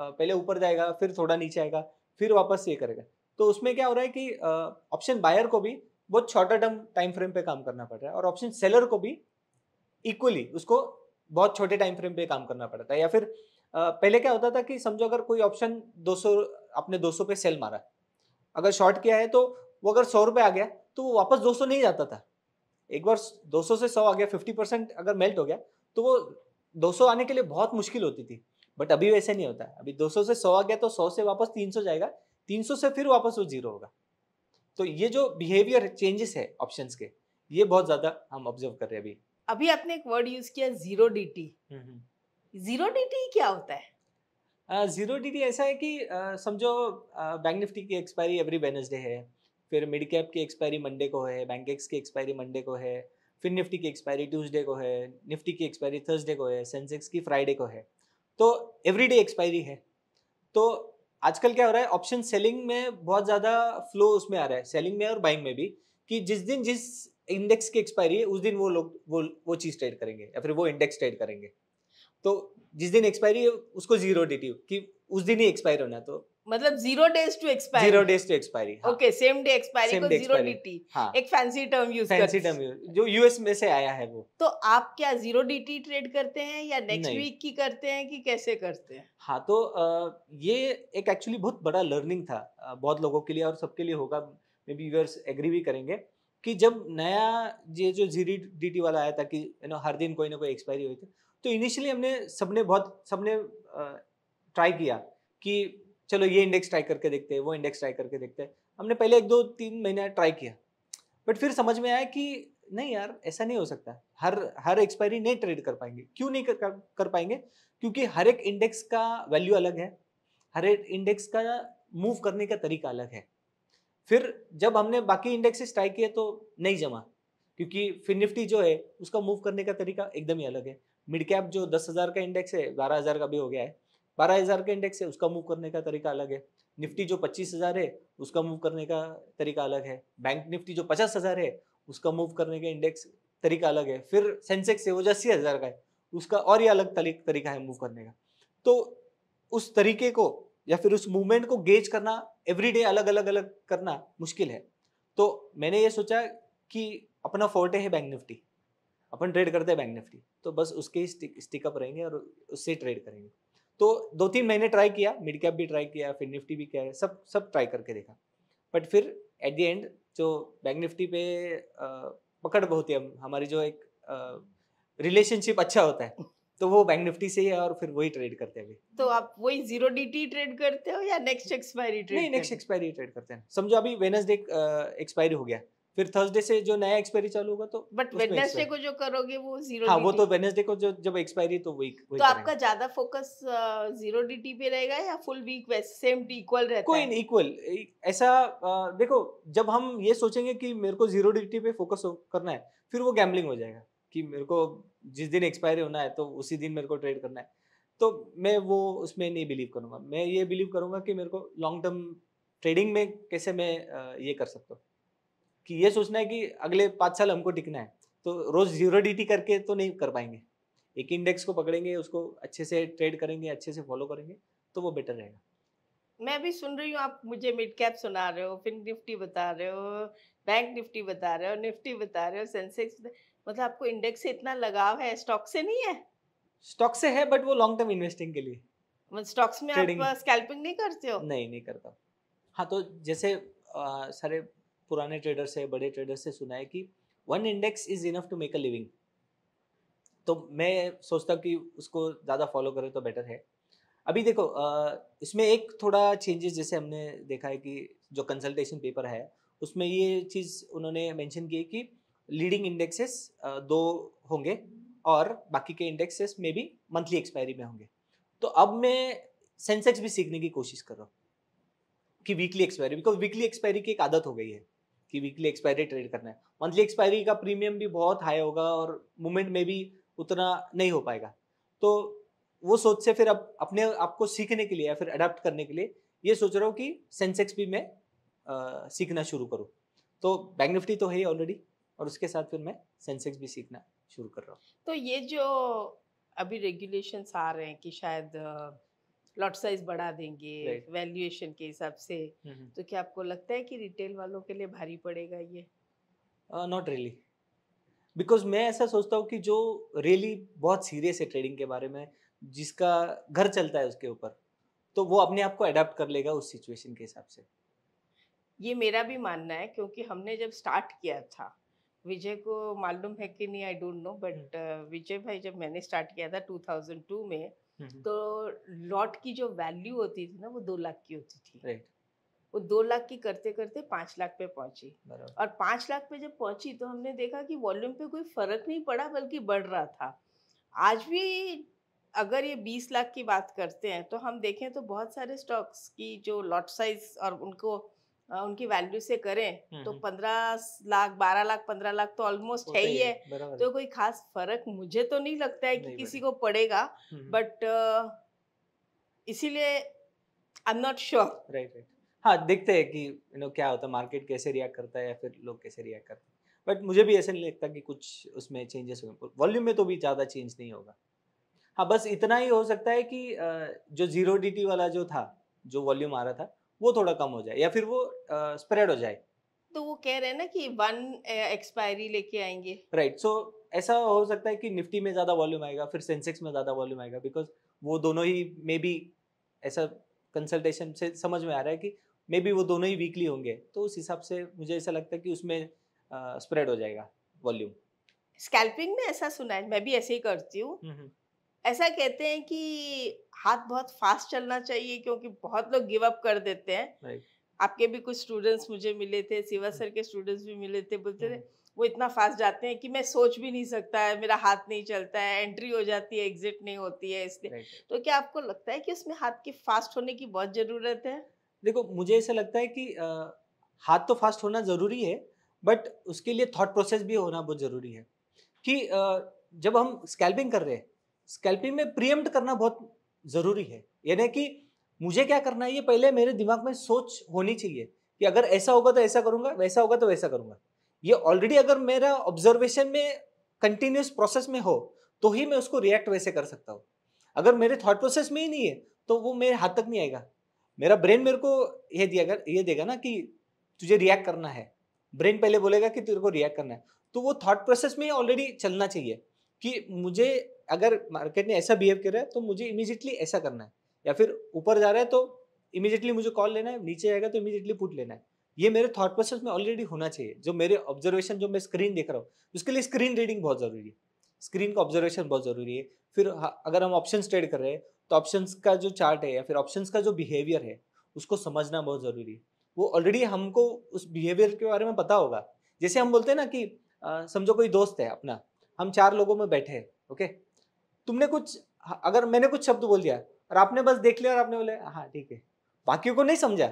पहले ऊपर जाएगा फिर थोड़ा नीचे आएगा फिर वापस ये करेगा तो उसमें क्या हो रहा है कि ऑप्शन बायर को भी बहुत छोटा टर्म टाइम फ्रेम पे काम करना पड़ रहा है और ऑप्शन सेलर को भी इक्वली उसको बहुत छोटे टाइम फ्रेम पे काम करना पड़ता है या फिर पहले क्या होता था कि समझो अगर कोई ऑप्शन 200 अपने 200 पे सेल मारा अगर शॉर्ट किया है तो वो अगर सौ रुपये आ गया तो वो वापस 200 नहीं जाता था एक बार 200 से 100 आ गया 50 परसेंट अगर मेल्ट हो गया तो वो 200 आने के लिए बहुत मुश्किल होती थी बट अभी वैसे नहीं होता अभी 200 से 100 आ गया तो 100 से वापस 300 जाएगा 300 से फिर वापस वो जीरो होगा तो ये जो बिहेवियर चेंजेस है ऑप्शंस के ये बहुत ज्यादा हम ऑब्जर्व कर रहे हैं अभी अभी आपने एक वर्ड यूज किया जीरो डीटी जीरो डीटी क्या होता है जीरो uh, डीटी ऐसा है कि uh, समझो बैंक uh, निफ्टी की एक्सपायरी एवरी वेनसडे है फिर मिड कैप की एक्सपायरी मंडे को है बैंक एक्स की एक्सपायरी मंडे को है फिर निफ्टी की एक्सपायरी ट्यूसडे को है निफ्टी की एक्सपायरी थर्सडे को है सेंसेक्स की फ्राइडे को है तो डे एक्सपायरी है तो आजकल क्या हो रहा है ऑप्शन सेलिंग में बहुत ज़्यादा फ्लो उसमें आ रहा है सेलिंग में और बाइंग में भी कि जिस दिन जिस इंडेक्स की एक्सपायरी है उस दिन वो लोग वो वो चीज़ ट्रेड करेंगे या फिर वो इंडेक्स ट्रेड करेंगे तो जिस दिन एक्सपायरी है उसको जीरो डेटिव कि उस दिन ही एक्सपायर होना तो मतलब zero days to expiry zero days to expiry okay same day expiry को जीरो डीटी हाँ. एक fancy term use fancy term जो यूएस में से आया है वो तो आप क्या जीरो डीटी ट्रेड करते हैं या नेक्स्ट वीक की करते हैं कि कैसे करते हैं हाँ तो ये एक एक्चुअली बहुत बड़ा लर्निंग था बहुत लोगों के लिए और सबके लिए होगा मे बी व्यूअर्स एग्री भी करेंगे कि जब नया ये जो जीरो डीटी वाला आया था कि यू नो हर दिन कोई ना कोई एक्सपायरी हुई थी तो इनिशियली हमने सबने बहुत सबने ट्राई किया कि चलो ये इंडेक्स ट्राई करके देखते हैं वो इंडेक्स ट्राई करके देखते हैं हमने पहले एक दो तीन महीने ट्राई किया बट फिर समझ में आया कि नहीं यार ऐसा नहीं हो सकता हर हर एक्सपायरी नहीं ट्रेड कर पाएंगे क्यों नहीं कर, कर, कर पाएंगे क्योंकि हर एक इंडेक्स का वैल्यू अलग है हर एक इंडेक्स का मूव करने का तरीका अलग है फिर जब हमने बाकी इंडेक्सेस ट्राई किए तो नहीं जमा क्योंकि फिर निफ्टी जो है उसका मूव करने का तरीका एकदम ही अलग है मिड कैप जो दस हज़ार का इंडेक्स है बारह हज़ार का भी हो गया है बारह हजार का इंडेक्स है उसका मूव करने का तरीका अलग है निफ्टी जो पच्चीस हजार है उसका मूव करने का तरीका अलग है बैंक निफ्टी जो पचास हजार है उसका मूव करने का इंडेक्स तरीका अलग है फिर सेंसेक्स है वो जो अस्सी हजार का है उसका और ही अलग तरीका है मूव करने का तो उस तरीके को या फिर उस मूवमेंट को गेज करना एवरीडे अलग अलग अलग करना मुश्किल है तो मैंने ये सोचा कि अपना फोर्टे है बैंक निफ्टी अपन ट्रेड करते हैं बैंक निफ्टी तो बस उसके ही स्टिक, स्टिकअप रहेंगे और उससे ट्रेड करेंगे तो दो तीन महीने ट्राई किया मिड कैप भी ट्राई किया फिर निफ्टी भी किया सब सब ट्राई करके देखा बट फिर एट द एंड जो बैंक निफ्टी पे पकड़ बहुत है हमारी जो एक रिलेशनशिप अच्छा होता है तो वो बैंक निफ्टी से ही है और फिर वही ट्रेड करते हैं तो आप वही जीरो डीटी ट्रेड करते हो या नेक्स्ट एक्सपायरी ट्रेड नहीं नेक्स्ट एक्सपायरी ट्रेड करते हैं समझो अभी वेनसडे एक्सपायरी हो गया फिर थर्सडे से जो नया एक्सपायरी चालू होगा तो बट वेडनेसडे को जो करोगे वो जीरो हाँ वो तो वेडनेसडे को जो जब एक्सपायरी तो वीक तो आपका ज्यादा फोकस जीरो डीटी पे रहेगा या फुल वीक वैसे सेम इक्वल रहता कोई है इक्वल ऐसा देखो जब हम ये सोचेंगे कि मेरे को जीरो डीटी पे फोकस करना है फिर वो गैम्बलिंग हो जाएगा कि मेरे को जिस दिन एक्सपायरी होना है तो उसी दिन मेरे को ट्रेड करना है तो मैं वो उसमें नहीं बिलीव करूंगा मैं ये बिलीव करूंगा कि मेरे को लॉन्ग टर्म ट्रेडिंग में कैसे मैं ये कर सकता हूँ कि ये सोचना है कि अगले पाँच साल हमको टिकना है तो रोज़ जीरो डी करके तो नहीं कर पाएंगे एक इंडेक्स को पकड़ेंगे उसको अच्छे से ट्रेड करेंगे अच्छे से फॉलो करेंगे तो वो बेटर रहेगा मैं भी सुन रही हूँ आप मुझे मिड कैप सुना रहे हो फिर निफ्टी बता रहे हो बैंक निफ्टी बता रहे हो निफ्टी बता रहे हो सेंसेक्स मतलब आपको इंडेक्स से इतना लगाव है स्टॉक से नहीं है स्टॉक से है बट वो लॉन्ग टर्म इन्वेस्टिंग के लिए मतलब स्टॉक्स में आप स्कैल्पिंग नहीं करते हो नहीं नहीं करता हाँ तो जैसे सारे पुराने ट्रेडर से बड़े ट्रेडर से सुना है कि one index is enough to make a living तो मैं सोचता हूँ कि उसको ज़्यादा फॉलो करें तो बेटर है अभी देखो इसमें एक थोड़ा चेंजेस जैसे हमने देखा है कि जो कंसल्टेशन पेपर है उसमें ये चीज़ उन्होंने मेंशन की है कि लीडिंग इंडेक्सेस दो होंगे और बाकी के इंडेक्सेस में भी मंथली एक्सपायरी में होंगे तो अब मैं सेंसेक्स भी सीखने की कोशिश कर रहा हूँ कि weekly expiry because weekly expiry की एक आदत हो गई है कि वीकली एक्सपायरी ट्रेड करना है मंथली एक्सपायरी का प्रीमियम भी बहुत हाई होगा और मूवमेंट में भी उतना नहीं हो पाएगा तो वो सोच से फिर अब अपने आप को सीखने के लिए या फिर अडाप्ट करने के लिए ये सोच रहा हूँ कि सेंसेक्स भी मैं आ, सीखना शुरू करूँ तो बैंक निफ्टी तो है ही ऑलरेडी और उसके साथ फिर मैं सेंसेक्स भी सीखना शुरू कर रहा हूँ तो ये जो अभी रेगुलेशंस आ रहे हैं कि शायद लॉट साइज बढ़ा देंगे वैल्यूएशन के हिसाब से हम्म, हम्म। तो क्या आपको लगता है कि रिटेल वालों के लिए भारी पड़ेगा ये नॉट रियली बिकॉज मैं ऐसा सोचता हूँ कि जो रियली really बहुत सीरियस है ट्रेडिंग के बारे में जिसका घर चलता है उसके ऊपर तो वो अपने आप को अडेप्ट कर लेगा उस सिचुएशन के हिसाब से ये मेरा भी मानना है क्योंकि हमने जब स्टार्ट किया था विजय को मालूम है कि नहीं I don't know but Vijay भाई जब मैंने स्टार्ट किया था 2002 में हम्म। तो लॉट की जो वैल्यू होती थी ना वो दो लाख की होती थी वो दो लाख की करते करते पांच लाख पे पहुंची और पांच लाख पे जब पहुंची तो हमने देखा कि वॉल्यूम पे कोई फर्क नहीं पड़ा बल्कि बढ़ रहा था आज भी अगर ये बीस लाख की बात करते हैं तो हम देखें तो बहुत सारे स्टॉक्स की जो लॉट साइज और उनको उनकी वैल्यू से करें तो पंद्रह लाख बारह लाख पंद्रह लाख तो ऑलमोस्ट है ही है तो कोई खास फर्क मुझे तो नहीं लगता है कि किसी को पड़ेगा बट इसीलिए I am not sure right right हाँ देखते हैं कि यू नो क्या होता है मार्केट कैसे रिएक्ट करता है या फिर लोग कैसे रिएक्ट करते हैं बट मुझे भी ऐसा नहीं लगता कि कुछ उसमें चेंजेस होंगे वॉल्यूम में तो भी ज़्यादा चेंज नहीं होगा हाँ बस इतना ही हो सकता है कि जो जीरो डी वाला जो था जो वॉल्यूम आ रहा था वो थोड़ा कम हो जाए या फिर वो स्प्रेड हो जाए तो वो कह रहे हैं ना कि वन एक्सपायरी लेके आएंगे राइट right, सो so, ऐसा हो सकता है कि निफ्टी में ज़्यादा वॉल्यूम आएगा फिर सेंसेक्स में ज़्यादा वॉल्यूम आएगा बिकॉज वो दोनों ही मे बी ऐसा कंसल्टेशन से समझ में आ रहा है कि मे बी वो दोनों ही वीकली होंगे तो उस हिसाब से मुझे ऐसा लगता है कि उसमें स्प्रेड हो जाएगा वॉल्यूम स्कैल्पिंग में ऐसा सुना है मैं भी ऐसे ही करती हूँ हम्म, हम्म। ऐसा कहते हैं कि हाथ बहुत फास्ट चलना चाहिए क्योंकि बहुत लोग गिव अप कर देते हैं आपके भी कुछ स्टूडेंट्स मुझे मिले थे सिवा hmm. सर के स्टूडेंट्स भी मिले थे बोलते थे hmm. वो इतना फास्ट जाते हैं कि मैं सोच भी नहीं सकता है मेरा हाथ नहीं चलता है एंट्री हो जाती है एग्जिट नहीं होती है इसलिए तो क्या आपको लगता है कि उसमें हाथ की फास्ट होने की बहुत ज़रूरत है देखो मुझे ऐसा लगता है कि आ, हाथ तो फास्ट होना ज़रूरी है बट उसके लिए थॉट प्रोसेस भी होना बहुत ज़रूरी है कि आ, जब हम स्कैल्पिंग कर रहे हैं स्कैल्पिंग में प्रियम्ट करना बहुत ज़रूरी है यानी कि मुझे क्या करना है ये पहले मेरे दिमाग में सोच होनी चाहिए कि अगर ऐसा होगा तो ऐसा करूँगा वैसा होगा तो वैसा करूँगा ये ऑलरेडी अगर मेरा ऑब्जर्वेशन में कंटिन्यूस प्रोसेस में हो तो ही मैं उसको रिएक्ट वैसे कर सकता हूँ अगर मेरे थॉट प्रोसेस में ही नहीं है तो वो मेरे हाथ तक नहीं आएगा मेरा ब्रेन मेरे को यह दिया ये देगा ना कि तुझे रिएक्ट करना है ब्रेन पहले बोलेगा कि तेरे को रिएक्ट करना है तो वो थॉट प्रोसेस में ऑलरेडी चलना चाहिए कि मुझे अगर मार्केट ने ऐसा बिहेव रहा है तो मुझे इमीजिएटली ऐसा करना है या फिर ऊपर जा रहा है तो इमीजिएटली मुझे कॉल लेना है नीचे आएगा तो इमीजिएटली पुट लेना है ये मेरे थॉट प्रोसेस में ऑलरेडी होना चाहिए जो मेरे ऑब्जर्वेशन जो मैं स्क्रीन देख रहा हूँ उसके लिए स्क्रीन रीडिंग बहुत ज़रूरी है स्क्रीन का ऑब्जर्वेशन बहुत ज़रूरी है फिर अगर हम ऑप्शन ट्रेड कर रहे हैं तो ऑप्शन का जो चार्ट है या फिर ऑप्शन का जो बिहेवियर है उसको समझना बहुत ज़रूरी है वो ऑलरेडी हमको उस बिहेवियर के बारे में पता होगा जैसे हम बोलते हैं ना कि समझो कोई दोस्त है अपना हम चार लोगों में बैठे हैं ओके तुमने कुछ अगर मैंने कुछ शब्द बोल दिया और आपने बस देख लिया और आपने बोले हाँ ठीक है बाकी को नहीं समझा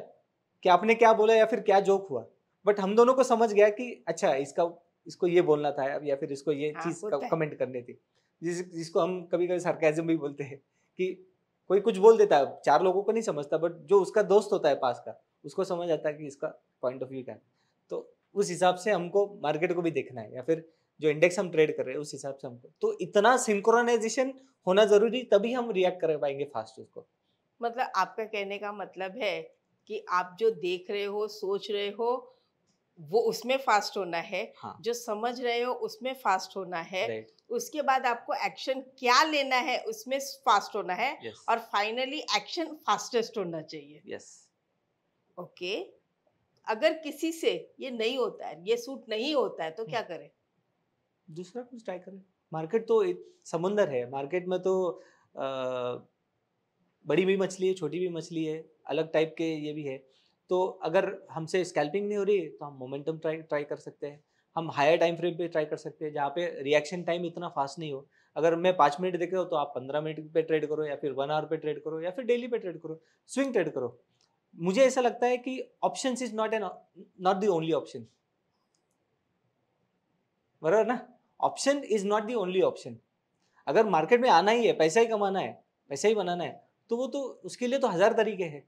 कि आपने क्या बोला या फिर क्या जोक हुआ बट हम दोनों को समझ गया कि अच्छा इसका इसको ये बोलना था अब या फिर इसको ये हाँ, चीज तो कमेंट करनी थी जिस जिसको हम कभी कभी सरकाजम भी बोलते हैं कि कोई कुछ बोल देता है चार लोगों को नहीं समझता बट जो उसका दोस्त होता है पास का उसको समझ आता है कि इसका पॉइंट ऑफ व्यू क्या है तो उस हिसाब से हमको मार्केट को भी देखना है या फिर जो इंडेक्स हम ट्रेड कर रहे हैं उस हिसाब से हमको तो इतना सिंक्रोनाइजेशन होना जरूरी तभी हम रिएक्ट कर पाएंगे फास्ट उसको मतलब आपका कहने का मतलब है कि आप जो देख रहे हो सोच रहे हो वो उसमें फास्ट होना है हाँ. जो समझ रहे हो उसमें फास्ट होना है उसके बाद आपको एक्शन क्या लेना है उसमें फास्ट होना है और फाइनली एक्शन फास्टेस्ट होना चाहिए यस ओके अगर किसी से ये नहीं होता है ये सूट नहीं होता है तो हम्म। क्या करें दूसरा कुछ ट्राई करें मार्केट तो एक समुंदर है मार्केट में तो आ, बड़ी भी मछली है छोटी भी मछली है अलग टाइप के ये भी है तो अगर हमसे स्कैल्पिंग नहीं हो रही तो हम मोमेंटम ट्राई ट्राई कर सकते हैं हम हायर टाइम फ्रेम पे ट्राई कर सकते हैं जहाँ पे रिएक्शन टाइम इतना फास्ट नहीं हो अगर मैं पाँच मिनट देख रहा हूँ तो आप पंद्रह मिनट पे ट्रेड करो या फिर वन आवर पे ट्रेड करो या फिर डेली पे ट्रेड करो स्विंग ट्रेड करो मुझे ऐसा लगता है कि option is not an not the only option बरबर ना option is not the only option अगर मार्केट में आना ही है पैसा ही कमाना है पैसा ही बनाना है तो वो तो उसके लिए तो हज़ार तरीके हैं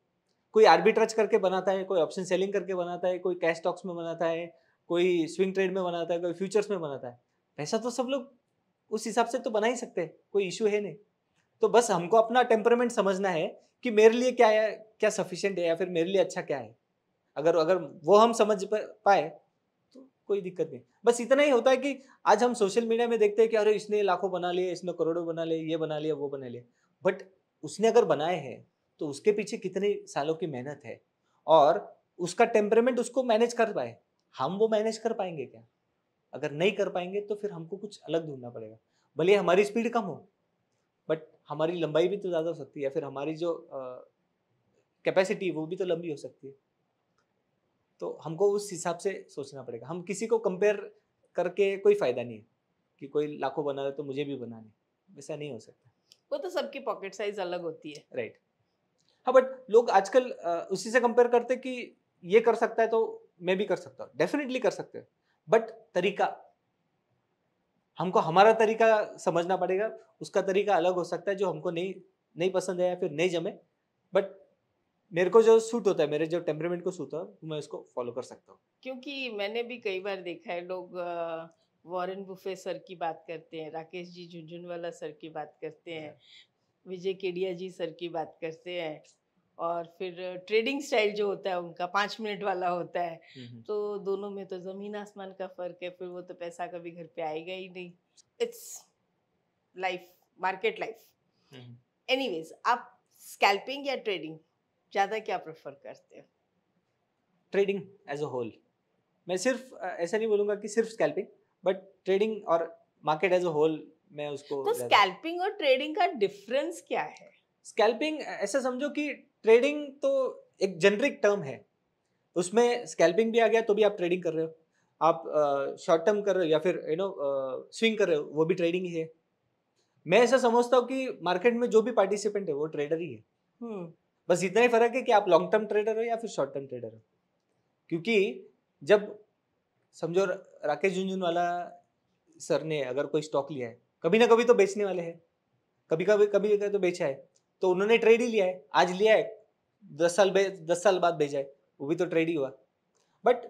कोई आर्बिट्रज करके बनाता है कोई ऑप्शन सेलिंग करके बनाता है कोई कैश स्टॉक्स में बनाता है कोई स्विंग ट्रेड में बनाता है कोई फ्यूचर्स में बनाता है पैसा तो सब लोग उस हिसाब से तो बना ही सकते हैं कोई इशू है नहीं तो बस हमको अपना टेम्परमेंट समझना है कि मेरे लिए क्या है क्या सफिशियंट है या फिर मेरे लिए अच्छा क्या है अगर अगर वो हम समझ पाए कोई दिक्कत नहीं बस इतना ही होता है कि आज हम सोशल मीडिया में देखते हैं कि अरे इसने लाखों बना लिए इसने करोड़ों बना लिए ये बना लिया वो बना लिया बट उसने अगर बनाए हैं तो उसके पीछे कितने सालों की मेहनत है और उसका टेम्परेमेंट उसको मैनेज कर पाए हम वो मैनेज कर पाएंगे क्या अगर नहीं कर पाएंगे तो फिर हमको कुछ अलग ढूंढना पड़ेगा भले हमारी स्पीड कम हो बट हमारी लंबाई भी तो ज़्यादा हो सकती है फिर हमारी जो कैपेसिटी वो भी तो लंबी हो सकती है तो हमको उस हिसाब से सोचना पड़ेगा हम किसी को कंपेयर करके कोई फ़ायदा नहीं है कि कोई लाखों बना रहे तो मुझे भी बनाने वैसा नहीं हो सकता वो तो सबकी पॉकेट साइज अलग होती है राइट हाँ बट लोग आजकल उसी से कंपेयर करते कि ये कर सकता है तो मैं भी कर सकता हूँ डेफिनेटली कर सकते हैं बट तरीका हमको हमारा तरीका समझना पड़ेगा उसका तरीका अलग हो सकता है जो हमको नहीं नहीं पसंद है या फिर नहीं जमे बट मेरे को जो सूट होता है मेरे जो टेम्परमेंट को सूट होता है मैं उसको फॉलो कर सकता हूँ क्योंकि मैंने भी कई बार देखा है लोग वॉरेन बुफे सर की बात करते हैं राकेश जी झुंझुनवाला सर की बात करते हैं विजय केडिया जी सर की बात करते हैं और फिर ट्रेडिंग स्टाइल जो होता है उनका पाँच मिनट वाला होता है हम्म, हम्म। तो दोनों में तो ज़मीन आसमान का फ़र्क है फिर वो तो पैसा कभी घर पे आएगा ही नहीं it's life market life anyways आप स्कैल्पिंग या ट्रेडिंग ज़्यादा क्या प्रेफर करते हो ट्रेडिंग एज अ होल मैं सिर्फ ऐसा नहीं बोलूंगा कि सिर्फ स्कैल्पिंग बट ट्रेडिंग और मार्केट एज अ होल मैं उसको तो स्कैल्पिंग और ट्रेडिंग का डिफरेंस क्या है स्कैल्पिंग ऐसा समझो कि ट्रेडिंग तो एक जेनरिक टर्म है उसमें स्कैल्पिंग भी आ गया तो भी आप ट्रेडिंग कर रहे हो आप शॉर्ट टर्म कर रहे हो या फिर यू नो स्विंग कर रहे हो वो भी ट्रेडिंग ही है मैं ऐसा समझता हूँ कि मार्केट में जो भी पार्टिसिपेंट है वो ट्रेडर ही है हम्म। बस इतना ही फर्क है कि आप लॉन्ग टर्म ट्रेडर हो या फिर शॉर्ट टर्म ट्रेडर हो क्योंकि जब समझो राकेश झुंझुन वाला सर ने अगर कोई स्टॉक लिया है कभी ना कभी तो बेचने वाले हैं कभी कभी कभी कभी तो बेचा है तो उन्होंने ट्रेड ही लिया है आज लिया है दस साल दस साल बाद भेजा है वो भी तो ट्रेड ही हुआ बट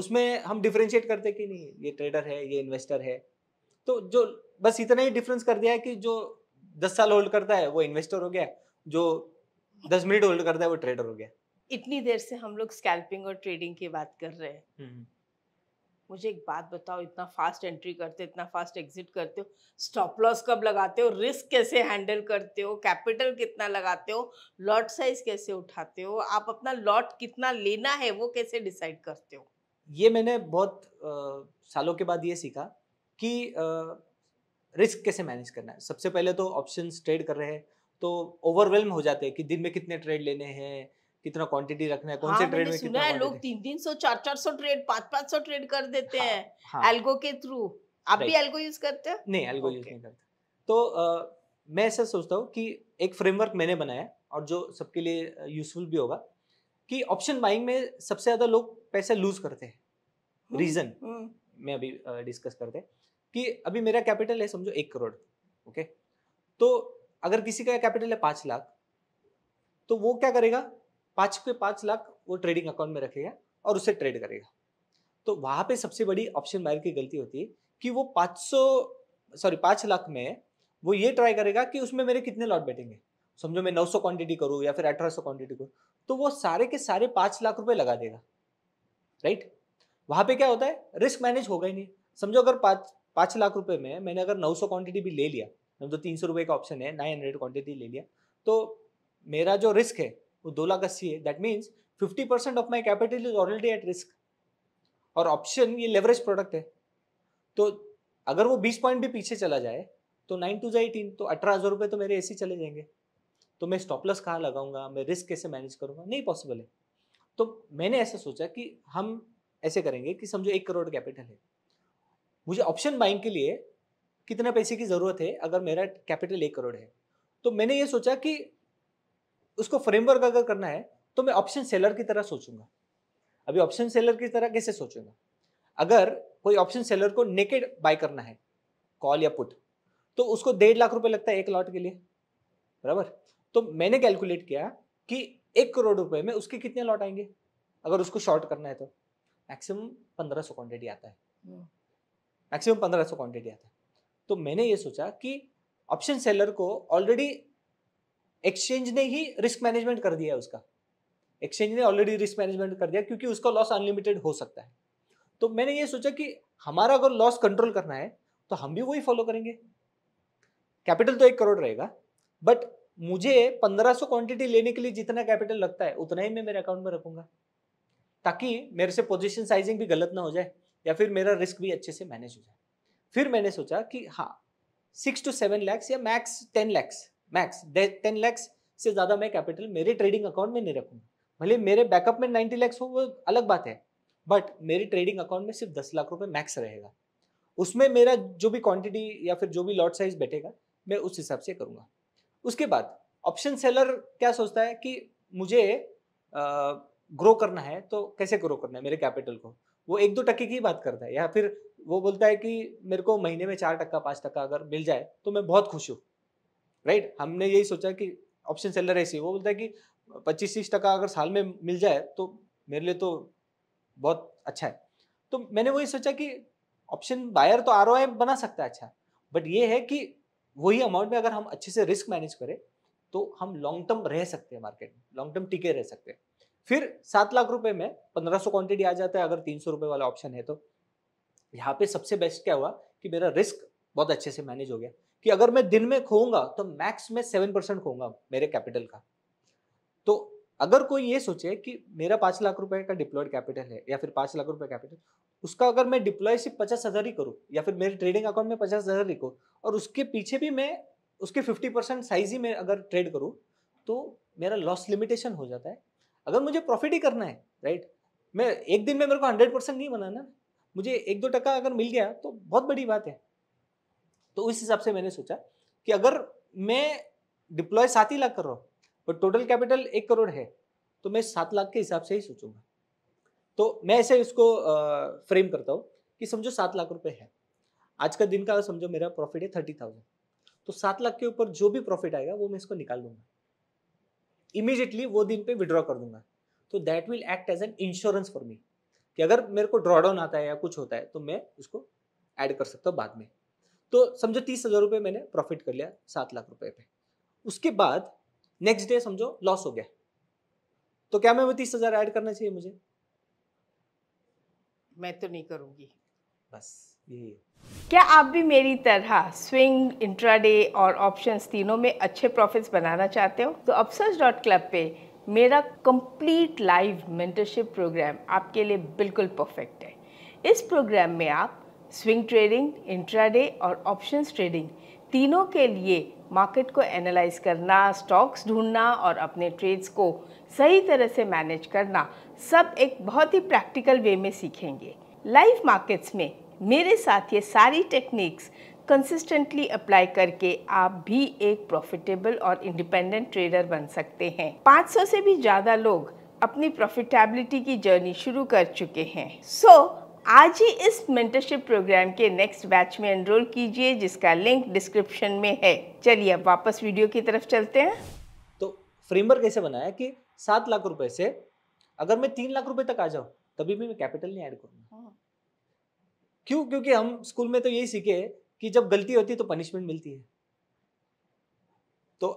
उसमें हम डिफ्रेंशिएट करते कि नहीं ये ट्रेडर है ये इन्वेस्टर है तो जो बस इतना ही डिफरेंस कर दिया है कि जो दस साल होल्ड करता है वो इन्वेस्टर हो गया जो दस मिनट होल्ड करता है वो ट्रेडर हो गया इतनी देर से हम लोग स्कैल्पिंग और ट्रेडिंग की बात कर रहे हैं हम्म, हम्म। मुझे एक बात बताओ इतना फास्ट एंट्री करते हो इतना फास्ट एग्जिट करते हो स्टॉप लॉस कब लगाते हो रिस्क कैसे हैंडल करते हो कैपिटल कितना लगाते हो लॉट साइज कैसे उठाते हो आप अपना लॉट कितना लेना है वो कैसे डिसाइड करते हो ये मैंने बहुत आ, सालों के बाद ये सीखा कि आ, रिस्क कैसे मैनेज करना है सबसे पहले तो ऑप्शन ट्रेड कर रहे हैं तो ओवरवेलम हो जाते हैं कि दिन में कितने ट्रेड लेने हैं कितना क्वांटिटी रखना है कौन हाँ, से ट्रेड में कितना है लोग तीन तीन सौ चार चार सौ ट्रेड पाँच पाँच सौ ट्रेड कर देते हाँ, हैं हाँ, एल्गो के थ्रू आप भी एल्गो यूज करते हैं नहीं एल्गो यूज नहीं करते तो मैं ऐसा सोचता हूँ कि एक फ्रेमवर्क मैंने बनाया और जो सबके लिए यूजफुल भी होगा कि ऑप्शन बाइंग में सबसे ज़्यादा लोग पैसे लूज करते हैं रीज़न हम्म, हम्म। में अभी डिस्कस करते हैं कि अभी मेरा कैपिटल है समझो एक करोड़ ओके तो अगर किसी का कैपिटल है पाँच लाख तो वो क्या करेगा पाँच के पाँच लाख वो ट्रेडिंग अकाउंट में रखेगा और उसे ट्रेड करेगा तो वहाँ पे सबसे बड़ी ऑप्शन बायर की गलती होती है कि वो सौ सॉरी पाँच लाख में वो ये ट्राई करेगा कि उसमें मेरे कितने लॉट बैठेंगे समझो मैं 900 क्वांटिटी करूँ या फिर 1800 क्वांटिटी करूँ तो वो सारे के सारे पाँच लाख रुपए लगा देगा राइट वहां पे क्या होता है रिस्क मैनेज होगा ही नहीं समझो अगर पाँच पाँच लाख रुपए में मैंने अगर 900 क्वांटिटी भी ले लिया तो तीन सौ रुपये का ऑप्शन है नाइन हंड्रेड क्वान्टिटी ले लिया तो मेरा जो रिस्क है वो दो लाख अस्सी है that means fifty percent of my capital is already at risk और ऑप्शन ये लेवरेज प्रोडक्ट है तो अगर वो बीस पॉइंट भी पीछे चला जाए तो नाइन टू जो तो अठारह हज़ार रुपये तो मेरे ऐसे चले जाएंगे तो मैं स्टॉपलस कहाँ लगाऊंगा मैं रिस्क कैसे मैनेज करूँगा नहीं पॉसिबल है तो मैंने ऐसा सोचा कि हम ऐसे करेंगे कि समझो एक करोड़ कैपिटल है मुझे ऑप्शन बाइंग के लिए कितने पैसे की ज़रूरत है अगर मेरा कैपिटल एक करोड़ है तो मैंने ये सोचा कि उसको फ्रेमवर्क अगर करना है तो मैं ऑप्शन सेलर की तरह सोचूंगा अभी ऑप्शन सेलर की तरह कैसे सोचूंगा अगर कोई ऑप्शन सेलर को नेकेड बाय करना है कॉल या पुट तो उसको डेढ़ लाख रुपए लगता है एक लॉट के लिए बराबर तो मैंने कैलकुलेट किया कि एक करोड़ रुपए में उसके कितने लॉट आएंगे अगर उसको शॉर्ट करना है तो मैक्सिमम पंद्रह सौ क्वान्टिटी आता है मैक्सिमम hmm. पंद्रह सौ क्वान्टिटी आता है तो मैंने ये सोचा कि ऑप्शन सेलर को ऑलरेडी एक्सचेंज ने ही रिस्क मैनेजमेंट कर दिया है उसका एक्सचेंज ने ऑलरेडी रिस्क मैनेजमेंट कर दिया क्योंकि उसका लॉस अनलिमिटेड हो सकता है तो मैंने ये सोचा कि हमारा अगर लॉस कंट्रोल करना है तो हम भी वही फॉलो करेंगे कैपिटल तो एक करोड़ रहेगा बट मुझे 1500 क्वांटिटी लेने के लिए जितना कैपिटल लगता है उतना ही मैं मेरे अकाउंट में रखूंगा ताकि मेरे से पोजीशन साइजिंग भी गलत ना हो जाए या फिर मेरा रिस्क भी अच्छे से मैनेज हो जाए फिर मैंने सोचा कि हाँ सिक्स टू सेवन लैक्स या max ten lakhs max ten lakhs से ज़्यादा मैं कैपिटल मेरे ट्रेडिंग अकाउंट में नहीं रखूँ भले मेरे बैकअप में नाइन्टी लैक्स हो वो अलग बात है बट मेरे ट्रेडिंग अकाउंट में सिर्फ दस लाख रुपये मैक्स रहेगा उसमें मेरा जो भी क्वांटिटी या फिर जो भी लॉट साइज बैठेगा मैं उस हिसाब से करूँगा उसके बाद ऑप्शन सेलर क्या सोचता है कि मुझे ग्रो करना है तो कैसे ग्रो करना है मेरे कैपिटल को वो एक दो टके की बात करता है या फिर वो बोलता है कि मेरे को महीने में चार टक्का पाँच टक्का अगर मिल जाए तो मैं बहुत खुश हूँ राइट हमने यही सोचा कि ऑप्शन सेलर ऐसी वो बोलता है कि पच्चीस तीस टका अगर साल में मिल जाए तो मेरे लिए तो बहुत अच्छा है तो मैंने वही सोचा कि ऑप्शन बायर तो आर बना सकता है अच्छा बट ये है कि वही अमाउंट में अगर हम अच्छे से रिस्क मैनेज करें तो हम लॉन्ग टर्म रह सकते हैं मार्केट में लॉन्ग टर्म टिके रह सकते हैं फिर सात लाख रुपए में पंद्रह सौ क्वान्टिटी आ जाता है अगर तीन सौ रुपये वाला ऑप्शन है तो यहाँ पे सबसे बेस्ट क्या हुआ कि मेरा रिस्क बहुत अच्छे से मैनेज हो गया कि अगर मैं दिन में खोऊंगा तो मैक्स में सेवन परसेंट खोऊंगा मेरे कैपिटल का तो अगर कोई ये सोचे कि मेरा पाँच लाख रुपए का डिप्लॉयड कैपिटल है या फिर पाँच लाख रुपए कैपिटल उसका अगर मैं डिप्लॉय सिर्फ पचास हज़ार ही करूँ या फिर मेरे ट्रेडिंग अकाउंट में पचास हज़ार लिखो और उसके पीछे भी मैं उसके फिफ्टी परसेंट साइज ही में अगर ट्रेड करूँ तो मेरा लॉस लिमिटेशन हो जाता है अगर मुझे प्रॉफिट ही करना है राइट मैं एक दिन में मेरे को हंड्रेड परसेंट नहीं बनाना मुझे एक दो टका अगर मिल गया तो बहुत बड़ी बात है तो उस हिसाब से मैंने सोचा कि अगर मैं डिप्लॉय सात ही लाख कर रहा हूँ बट टोटल कैपिटल एक करोड़ है तो मैं सात लाख के हिसाब से ही सोचूंगा तो मैं ऐसे उसको फ्रेम करता हूँ कि समझो सात लाख रुपए है आज का दिन का समझो मेरा प्रॉफिट है थर्टी थाउजेंड तो सात लाख के ऊपर जो भी प्रॉफिट आएगा वो मैं इसको निकाल दूंगा इमीजिएटली वो दिन पे विड्रॉ कर दूंगा तो that will act as an insurance for me कि अगर मेरे को ड्रॉडाउन आता है या कुछ होता है तो मैं उसको ऐड कर सकता हूँ बाद में तो समझो तीस हज़ार रुपये मैंने प्रॉफिट कर लिया सात लाख रुपये पे उसके बाद नेक्स्ट डे समझो लॉस हो गया तो क्या मैं वो तीस हज़ार ऐड करना चाहिए मुझे मैं तो नहीं करूँगी बस यही क्या आप भी मेरी तरह स्विंग इंट्राडे और ऑप्शंस तीनों में अच्छे प्रॉफिट्स बनाना चाहते हो तो अपसर्स डॉट क्लब पे मेरा कंप्लीट लाइव मेंटरशिप प्रोग्राम आपके लिए बिल्कुल परफेक्ट है इस प्रोग्राम में आप स्विंग ट्रेडिंग इंट्राडे और ऑप्शंस ट्रेडिंग तीनों के लिए मार्केट को एनालाइज करना स्टॉक्स ढूंढना और अपने ट्रेड्स को सही तरह से मैनेज करना सब एक बहुत ही प्रैक्टिकल वे में सीखेंगे लाइव मार्केट्स में मेरे साथ ये सारी टेक्निक्स कंसिस्टेंटली अप्लाई करके आप भी एक प्रॉफिटेबल और इंडिपेंडेंट ट्रेडर बन सकते हैं 500 से भी ज़्यादा लोग अपनी प्रॉफिटेबिलिटी की जर्नी शुरू कर चुके हैं सो so, आज ही इस मेंटरशिप प्रोग्राम के नेक्स्ट बैच में एनरोल कीजिए जिसका लिंक डिस्क्रिप्शन में है चलिए अब वापस वीडियो की तरफ चलते हैं तो फ्रेमवर्क कैसे बनाया कि सात लाख रुपए से अगर मैं तीन लाख रुपए तक आ जाऊं तभी भी मैं कैपिटल नहीं ऐड करूंगा हाँ। क्यों क्योंकि हम स्कूल में तो यही सीखे कि जब गलती होती है तो पनिशमेंट मिलती है तो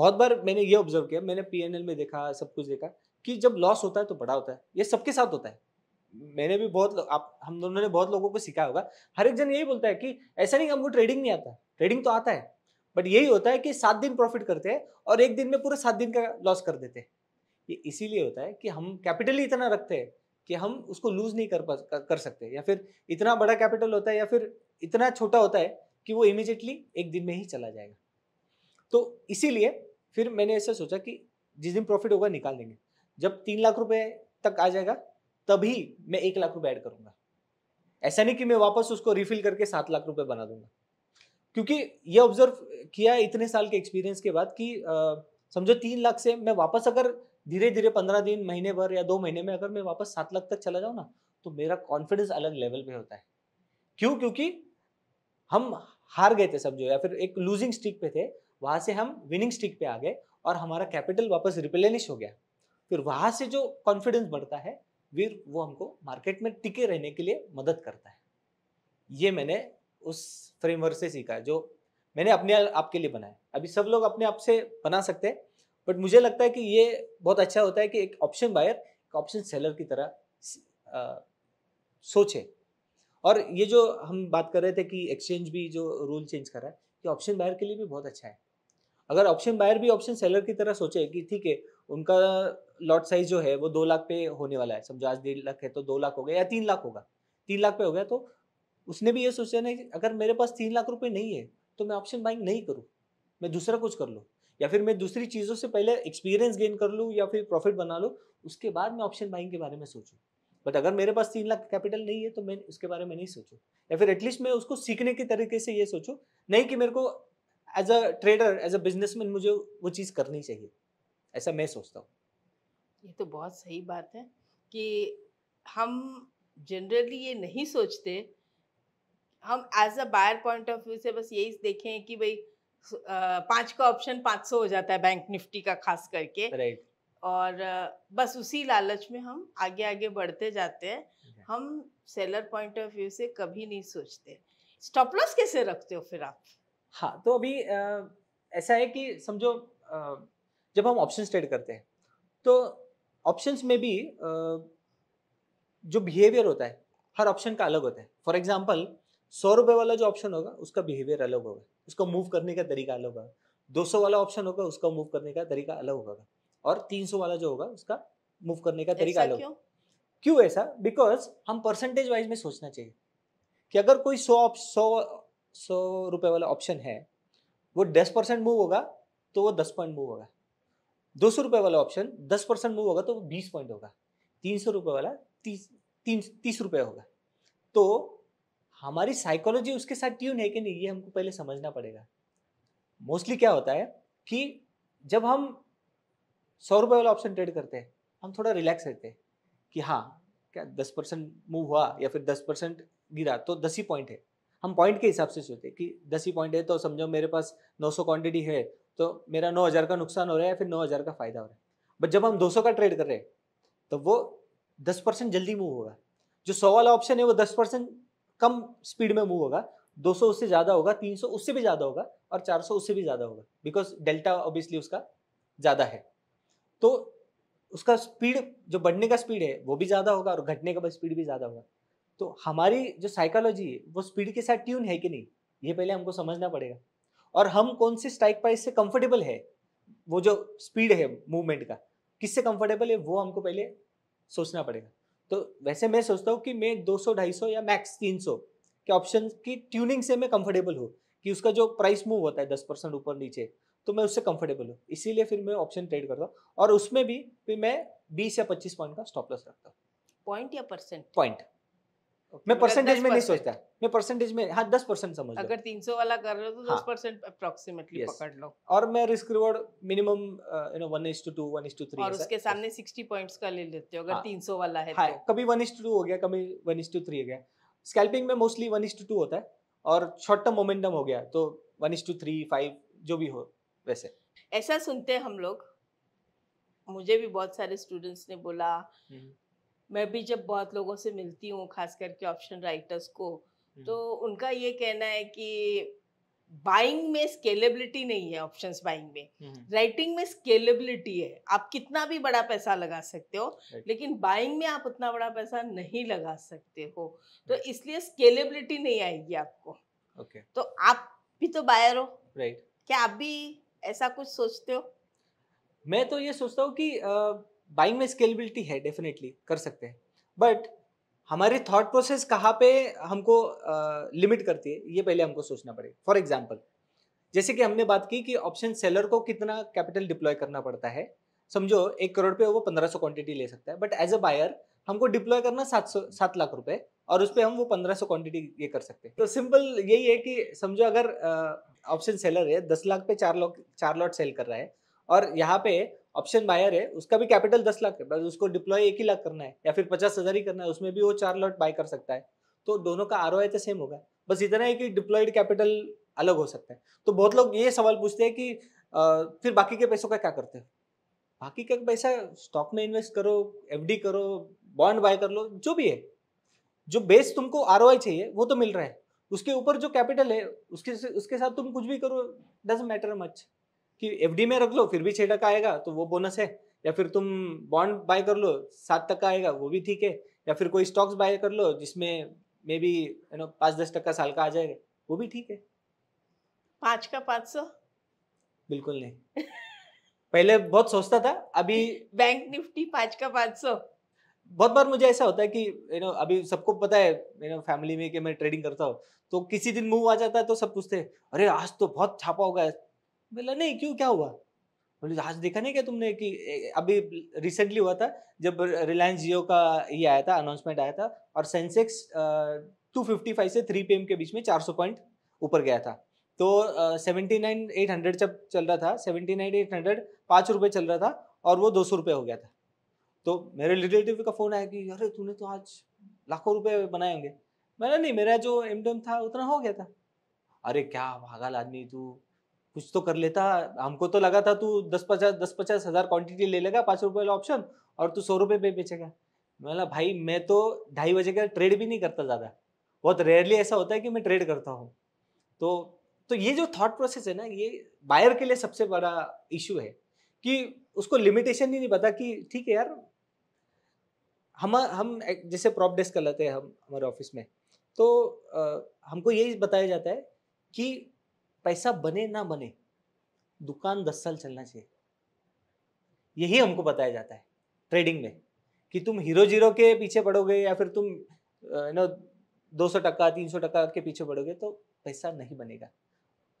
बहुत बार मैंने ये ऑब्जर्व किया मैंने पीएनएल में देखा सब कुछ देखा कि जब लॉस होता है तो बड़ा होता है ये सबके साथ होता है मैंने भी बहुत आप हम दोनों ने बहुत लोगों को सिखाया होगा हर एक जन यही बोलता है कि ऐसा नहीं हमको ट्रेडिंग नहीं आता ट्रेडिंग तो आता है बट यही होता है कि सात दिन प्रॉफिट करते हैं और एक दिन में पूरा सात दिन का लॉस कर देते हैं ये इसीलिए होता है कि हम कैपिटल ही इतना रखते हैं कि हम उसको लूज नहीं कर कर सकते या फिर इतना बड़ा कैपिटल होता है या फिर इतना छोटा होता है कि वो इमिजिएटली एक दिन में ही चला जाएगा तो इसीलिए फिर मैंने ऐसा सोचा कि जिस दिन प्रॉफिट होगा निकाल देंगे जब तीन लाख रुपए तक आ जाएगा तभी मैं एक लाख रुपए ऐड करूंगा ऐसा नहीं कि मैं वापस उसको रिफिल करके सात लाख रुपए बना दूंगा क्योंकि ये ऑब्जर्व किया इतने साल के एक्सपीरियंस के बाद कि समझो तीन लाख से मैं वापस अगर धीरे धीरे पंद्रह दिन महीने भर या दो महीने में अगर मैं वापस सात लाख तक चला जाऊँ ना तो मेरा कॉन्फिडेंस अलग लेवल पे होता है क्यों क्योंकि हम हार गए थे सब जो या फिर एक लूजिंग स्टिक पे थे वहाँ से हम विनिंग स्टिक पे आ गए और हमारा कैपिटल वापस रिप्लेनिश हो गया फिर वहाँ से जो कॉन्फिडेंस बढ़ता है फिर वो हमको मार्केट में टिके रहने के लिए मदद करता है ये मैंने उस फ्रेमवर्क से सीखा है जो मैंने अपने आपके लिए बनाया अभी सब लोग अपने आप से बना सकते हैं बट मुझे लगता है कि ये बहुत अच्छा होता है कि एक ऑप्शन बायर एक ऑप्शन सेलर की तरह आ, सोचे और ये जो हम बात कर रहे थे कि एक्सचेंज भी जो रूल चेंज कर रहा है कि ऑप्शन बायर के लिए भी बहुत अच्छा है अगर ऑप्शन बायर भी ऑप्शन सेलर की तरह सोचे कि ठीक है उनका लॉट साइज जो है वो दो लाख पे होने वाला है समझो आज डेढ़ लाख है तो दो लाख हो गया या तीन लाख होगा तीन लाख पे हो गया तो उसने भी ये सोचा ना कि अगर मेरे पास तीन लाख रुपये नहीं है तो मैं ऑप्शन बाइंग नहीं करूँ मैं दूसरा कुछ कर लूँ या फिर मैं दूसरी चीज़ों से पहले एक्सपीरियंस गेन कर लूँ या फिर प्रॉफिट बना लूँ उसके बाद मैं ऑप्शन बाइंग के बारे में सोचूँ बट अगर मेरे पास तीन लाख कैपिटल नहीं है तो मैं उसके बारे में नहीं सोचू या फिर एटलीस्ट मैं उसको सीखने के तरीके से ये सोचू नहीं कि मेरे को as a trader as a businessman मुझे वो चीज़ करनी चाहिए ऐसा मैं सोचता हूँ ये तो बहुत सही बात है कि हम जनरली ये नहीं सोचते हम as a buyer point of view से बस यही देखें कि भाई पांच का ऑप्शन पाँच सौ हो जाता है बैंक निफ्टी का खास करके right. और बस उसी लालच में हम आगे आगे बढ़ते जाते हैं हम सेलर पॉइंट ऑफ व्यू से कभी नहीं सोचते स्टॉप लॉस कैसे रखते हो फिर आप हाँ तो अभी आ, ऐसा है कि समझो आ, जब हम ऑप्शन ट्रेड करते हैं तो ऑप्शंस में भी आ, जो बिहेवियर होता है हर ऑप्शन का अलग होता है फॉर एग्जाम्पल सौ रुपये वाला जो ऑप्शन होगा उसका बिहेवियर अलग होगा उसका मूव करने का तरीका अलग होगा दो सौ वाला ऑप्शन होगा उसका मूव करने का तरीका अलग होगा और 300 वाला जो होगा उसका मूव करने का तरीका अलग क्यों? क्यों ऐसा बिकॉज हम परसेंटेज वाइज में सोचना चाहिए कि अगर कोई सौ सौ सौ रुपये वाला ऑप्शन है वो दस परसेंट मूव होगा तो वो दस पॉइंट मूव होगा दो सौ रुपये वाला ऑप्शन दस परसेंट मूव होगा तो वो बीस पॉइंट होगा तीन सौ रुपये वाला तीस तीन तीस रुपये होगा तो हमारी साइकोलॉजी उसके साथ ट्यून है कि नहीं ये हमको पहले समझना पड़ेगा मोस्टली क्या होता है कि जब हम सौ रुपये वाला ऑप्शन ट्रेड करते हैं हम थोड़ा रिलैक्स रहते हैं कि हाँ क्या दस परसेंट मूव हुआ या फिर दस परसेंट गिरा तो दस ही पॉइंट है हम पॉइंट के हिसाब से सोचते कि दस ही पॉइंट है तो समझो मेरे पास नौ सौ क्वान्टिटी है तो मेरा नौ हज़ार का नुकसान हो रहा है या फिर नौ हज़ार का फ़ायदा हो रहा है बट जब हम दो सौ का ट्रेड कर रहे हैं तो वो दस परसेंट जल्दी मूव होगा जो सौ वाला ऑप्शन है वो दस परसेंट कम स्पीड में मूव होगा दो सौ उससे ज़्यादा होगा तीन सौ उससे भी ज़्यादा होगा और चार सौ उससे भी ज़्यादा होगा बिकॉज डेल्टा ऑब्वियसली उसका ज़्यादा है तो उसका स्पीड जो बढ़ने का स्पीड है वो भी ज़्यादा होगा और घटने का स्पीड भी ज़्यादा होगा तो हमारी जो साइकोलॉजी है वो स्पीड के साथ ट्यून है कि नहीं ये पहले हमको समझना पड़ेगा और हम कौन सी स्ट्राइक प्राइस से कंफर्टेबल है वो जो स्पीड है मूवमेंट का किससे कंफर्टेबल है वो हमको पहले सोचना पड़ेगा तो वैसे मैं सोचता हूँ कि मैं 200 250 या मैक्स 300 के ऑप्शन की ट्यूनिंग से मैं कंफर्टेबल हूँ कि उसका जो प्राइस मूव होता है दस परसेंट ऊपर नीचे तो मैं उससे कंफर्टेबल हूँ इसीलिए फिर मैं ऑप्शन ट्रेड करता हूँ और उसमें भी फिर मैं बीस या पच्चीस पॉइंट का स्टॉप लॉस रखता हूँ पॉइंट या परसेंट पॉइंट Okay. मैं परसेंटेज मतलब में नहीं सोचता मैं परसेंटेज में हाँ दस परसेंट समझ अगर तीन सौ वाला कर रहे हो तो दस परसेंट हाँ। अप्रोक्सीमेटली पकड़ लो और मैं risk reward minimum you know one is to two one is to three और उसके सामने सिक्सटी पॉइंट्स का ले लेते हो अगर हाँ। तीन सौ वाला है हाँ, तो कभी वन इज टू टू हो गया कभी वन इज टू थ्री हो गया स्कैल्पिंग में mostly one is to two होता है और शॉर्ट टर्म मोमेंटम हो गया तो one is to three five जो भी हो वैसे ऐसा सुनते हैं हम लोग मुझे भी बहुत सारे स्टूडेंट्स ने बोला हम्म। मैं भी जब बहुत लोगों से मिलती हूँ खास करके ऑप्शन राइटर्स को हम्म। तो उनका ये कहना है कि बाइंग में स्केलेबिलिटी नहीं है ऑप्शन बाइंग में राइटिंग हम्म। में स्केलेबिलिटी है आप कितना भी बड़ा पैसा लगा सकते हो लेकिन बाइंग में आप उतना बड़ा पैसा नहीं लगा सकते हो तो इसलिए स्केलेबिलिटी नहीं आएगी आपको ओके okay. तो आप भी तो बायर हो राइट right. क्या आप भी ऐसा कुछ सोचते हो मैं तो ये सोचता हूँ कि बाइंग में स्केलेबिलिटी है डेफिनेटली कर सकते हैं बट हमारी थॉट प्रोसेस कहाँ पे हमको लिमिट uh, करती है ये पहले हमको सोचना पड़ेगा फॉर एग्जाम्पल जैसे कि हमने बात की कि ऑप्शन सेलर को कितना कैपिटल डिप्लॉय करना पड़ता है समझो एक करोड़ पे वो पंद्रह सौ क्वांटिटी ले सकता है बट एज अ बायर हमको डिप्लॉय करना सात सौ सात लाख रुपए और उस पर हम वो पंद्रह सौ क्वान्टिटी ये कर सकते हैं तो सिंपल यही है कि समझो अगर ऑप्शन सेलर है दस लाख पे चार लॉट चार लॉट सेल कर रहा है और यहाँ पे ऑप्शन बायर है उसका भी कैपिटल दस लाख है बस उसको डिप्लॉय एक ही लाख करना है या फिर पचास हज़ार ही करना है उसमें भी वो चार लॉट बाय कर सकता है तो दोनों का आर तो सेम होगा बस इतना है कि डिप्लॉयड कैपिटल अलग हो सकता है तो बहुत लोग ये सवाल पूछते हैं कि फिर बाकी के पैसों का क्या करते हो बाकी का पैसा स्टॉक में इन्वेस्ट करो एफडी करो बॉन्ड बाय कर लो जो भी है जो बेस तुमको आर चाहिए वो तो मिल रहा है उसके ऊपर जो कैपिटल है उसके उसके साथ तुम कुछ भी करो डजेंट मैटर मच कि एफ में रख लो फिर भी छः टका आएगा तो वो बोनस है या फिर तुम बॉन्ड बाय कर लो सात तक का आएगा वो भी ठीक है या फिर कोई स्टॉक्स बाय कर लो जिसमें मे बी यू नो पाँच दस टक्का साल का आ जाएगा वो भी ठीक है पाँच का पाँच सौ बिल्कुल नहीं पहले बहुत सोचता था अभी बैंक निफ्टी पाँच का पाँच सौ बहुत बार मुझे ऐसा होता है कि यू नो अभी सबको पता है यू नो फैमिली में कि मैं ट्रेडिंग करता हूँ तो किसी दिन मूव आ जाता है तो सब पूछते हैं अरे आज तो बहुत छापा होगा बोला नहीं क्यों क्या हुआ बोले आज देखा नहीं क्या तुमने कि अभी रिसेंटली हुआ था जब रिलायंस जियो का ये आया था अनाउंसमेंट आया था और सेंसेक्स टू फिफ्टी फाइव से थ्री पी के बीच में चार सौ पॉइंट ऊपर गया था तो सेवेंटी नाइन एट हंड्रेड जब चल रहा था सेवेंटी नाइन एट हंड्रेड पाँच रुपये चल रहा था और वो दो सौ रुपये हो गया था तो मेरे रिलेटिव का फ़ोन आया कि अरे तूने तो आज लाखों रुपए बनाए होंगे मैंने नहीं मेरा जो एम था उतना हो गया था अरे क्या भागा आदमी तू कुछ तो कर लेता हमको तो लगा था तू दस पचास दस पचास हज़ार क्वान्टिटी ले लेगा पाँच रुपये वाला ऑप्शन और तू सौ रुपये पे बेचेगा मैं भाई मैं तो ढाई बजे का ट्रेड भी नहीं करता ज़्यादा बहुत रेयरली ऐसा होता है कि मैं ट्रेड करता हूँ तो तो ये जो थॉट प्रोसेस है ना ये बायर के लिए सबसे बड़ा इशू है कि उसको लिमिटेशन ही नहीं पता कि ठीक है यार हम हम जैसे प्रॉप डेस्क कहलाते हैं हम हमारे ऑफिस में तो आ, हमको यही बताया जाता है कि पैसा बने ना बने दुकान दस साल चलना चाहिए यही हमको बताया जाता है ट्रेडिंग में कि तुम हीरो जीरो के पीछे पड़ोगे या फिर तुम यू नो दो सौ टक्का तीन सौ टक्का के पीछे पड़ोगे तो पैसा नहीं बनेगा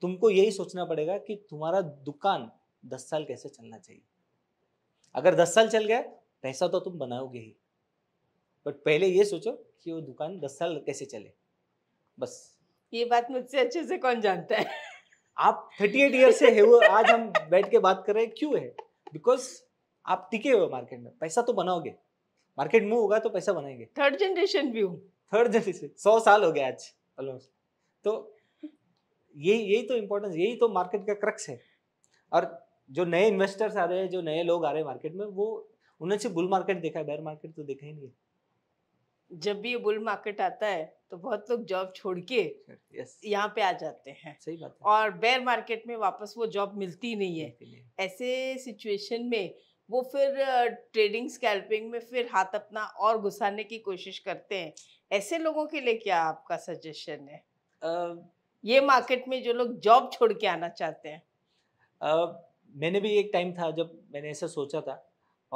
तुमको यही सोचना पड़ेगा कि तुम्हारा दुकान दस साल कैसे चलना चाहिए अगर दस साल चल गया पैसा तो तुम बनाओगे ही बट पहले ये सोचो कि वो दुकान दस साल कैसे चले बस ये बात मुझसे अच्छे से कौन जानता है आप थर्टी एट ईयर से है वो आज हम बैठ के बात कर रहे हैं क्यों है बिकॉज आप टिके हुए मार्केट में पैसा तो बनाओगे मार्केट मूव होगा तो पैसा बनाएंगे थर्ड जनरेशन भी हूँ थर्ड जनरेशन सौ साल हो गया आज ऑलमोस्ट तो यही तो यही तो इम्पोर्टेंस यही तो मार्केट का क्रक्स है और जो नए इन्वेस्टर्स आ रहे हैं जो नए लोग आ रहे हैं मार्केट में वो उन्होंने सिर्फ बुल मार्केट देखा है बैर मार्केट तो देखा ही नहीं है जब भी ये बुल मार्केट आता है तो बहुत लोग जॉब छोड़ के यहाँ पे आ जाते हैं सही बात है। और बेयर मार्केट में वापस वो जॉब मिलती नहीं है ऐसे सिचुएशन में वो फिर ट्रेडिंग स्कैल्पिंग में फिर हाथ अपना और घुसाने की कोशिश करते हैं ऐसे लोगों के लिए क्या आपका सजेशन है आ, ये मार्केट में जो लोग जॉब छोड़ के आना चाहते हैं आ, मैंने भी एक टाइम था जब मैंने ऐसा सोचा था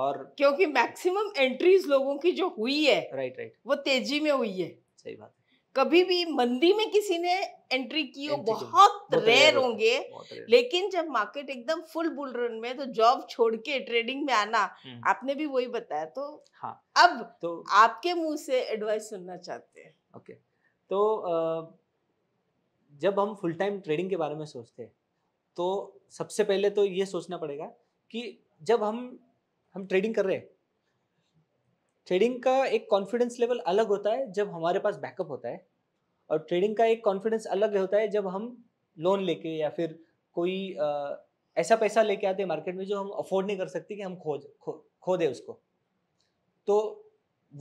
और क्योंकि मैक्सिमम एंट्रीज लोगों की जो हुई है राइट राइट वो तेजी में हुई है सही बात कभी भी मंदी में किसी ने एंट्री की हो बहुत रेयर होंगे लेकिन जब मार्केट एकदम फुल बुल रन में तो जॉब छोड़ के ट्रेडिंग में आना हम्म। आपने भी वही बताया तो हाँ अब तो आपके मुंह से एडवाइस सुनना चाहते हैं ओके तो जब हम फुल टाइम ट्रेडिंग के बारे में सोचते हैं तो सबसे पहले तो ये सोचना पड़ेगा कि जब हम हम ट्रेडिंग कर रहे हैं ट्रेडिंग का एक कॉन्फिडेंस लेवल अलग होता है जब हमारे पास बैकअप होता है और ट्रेडिंग का एक कॉन्फिडेंस अलग होता है जब हम लोन लेके या फिर कोई आ, ऐसा पैसा लेके आते हैं मार्केट में जो हम अफोर्ड नहीं कर सकते कि हम खो खो खो दें उसको तो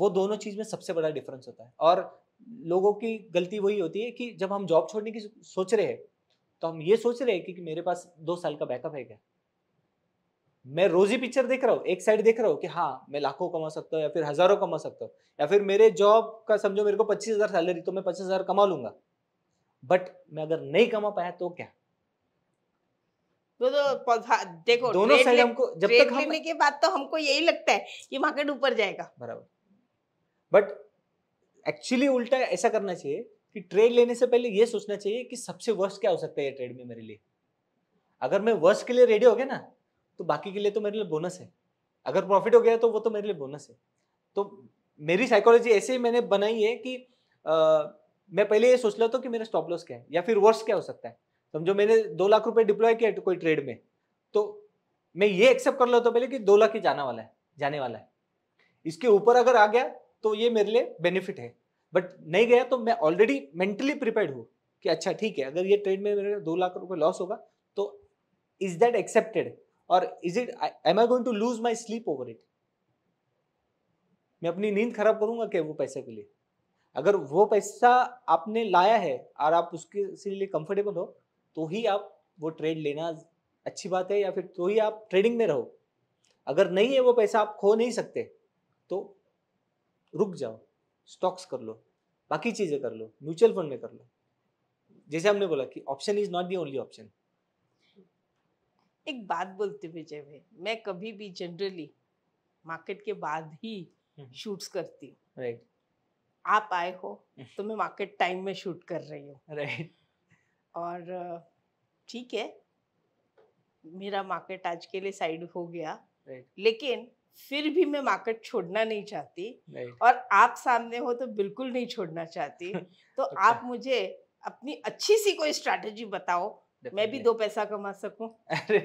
वो दोनों चीज़ में सबसे बड़ा डिफरेंस होता है और लोगों की गलती वही होती है कि जब हम जॉब छोड़ने की सोच रहे हैं तो हम ये सोच रहे हैं कि, कि मेरे पास दो साल का बैकअप है क्या मैं रोज ही पिक्चर देख रहा हूँ एक साइड देख रहा हूँ कि हाँ मैं लाखों कमा सकता हूँ या फिर हजारों कमा सकता हूँ या फिर मेरे जॉब का समझो मेरे को पच्चीस हजार सैलरी तो मैं पच्चीस हजार कमा लूंगा बट मैं अगर नहीं कमा पाया तो क्या तो, तो देखो दोनों साइड हमको जब तक हम... के बाद तो हमको यही लगता है कि मार्केट ऊपर जाएगा बराबर बट एक्चुअली उल्टा ऐसा करना चाहिए कि ट्रेड लेने से पहले ये सोचना चाहिए कि सबसे वर्स्ट क्या हो सकता है ये ट्रेड में मेरे लिए अगर मैं वर्स्ट के लिए रेडी हो गया ना तो बाकी के लिए तो मेरे लिए बोनस है अगर प्रॉफिट हो गया तो वो तो मेरे लिए बोनस है तो मेरी साइकोलॉजी ऐसे ही मैंने बनाई है कि आ, मैं पहले ये सोच लेता हूँ कि मेरा स्टॉप लॉस क्या है या फिर वर्स क्या हो सकता है समझो मैंने दो लाख रुपए डिप्लॉय किया कोई ट्रेड में तो मैं ये एक्सेप्ट कर लेता हूँ पहले कि दो लाख ही जाना वाला है जाने वाला है इसके ऊपर अगर आ गया तो ये मेरे लिए बेनिफिट है बट नहीं गया तो मैं ऑलरेडी मेंटली प्रिपेयर हूँ कि अच्छा ठीक है अगर ये ट्रेड में मेरे दो लाख रुपये लॉस होगा तो इज दैट एक्सेप्टेड और is it am I going to lose my sleep over it मैं अपनी नींद खराब करूंगा क्या वो पैसे के लिए अगर वो पैसा आपने लाया है और आप उसके लिए कंफर्टेबल हो तो ही आप वो ट्रेड लेना अच्छी बात है या फिर तो ही आप ट्रेडिंग में रहो अगर नहीं है वो पैसा आप खो नहीं सकते तो रुक जाओ स्टॉक्स कर लो बाकी चीज़ें कर लो म्यूचुअल फंड में कर लो जैसे हमने बोला कि option is not the only option एक बात बोलते विजय भाई मैं कभी भी जनरली मार्केट के बाद ही शूट्स हम्म। करती हूँ right. आप आए हो तो मैं मार्केट टाइम में शूट कर रही हूँ right. और ठीक है मेरा मार्केट आज के लिए साइड हो गया right. लेकिन फिर भी मैं मार्केट छोड़ना नहीं चाहती right. और आप सामने हो तो बिल्कुल नहीं छोड़ना चाहती तो okay. अच्छा। आप मुझे अपनी अच्छी सी कोई स्ट्रैटेजी बताओ मैं भी दो पैसा कमा सकूं अरे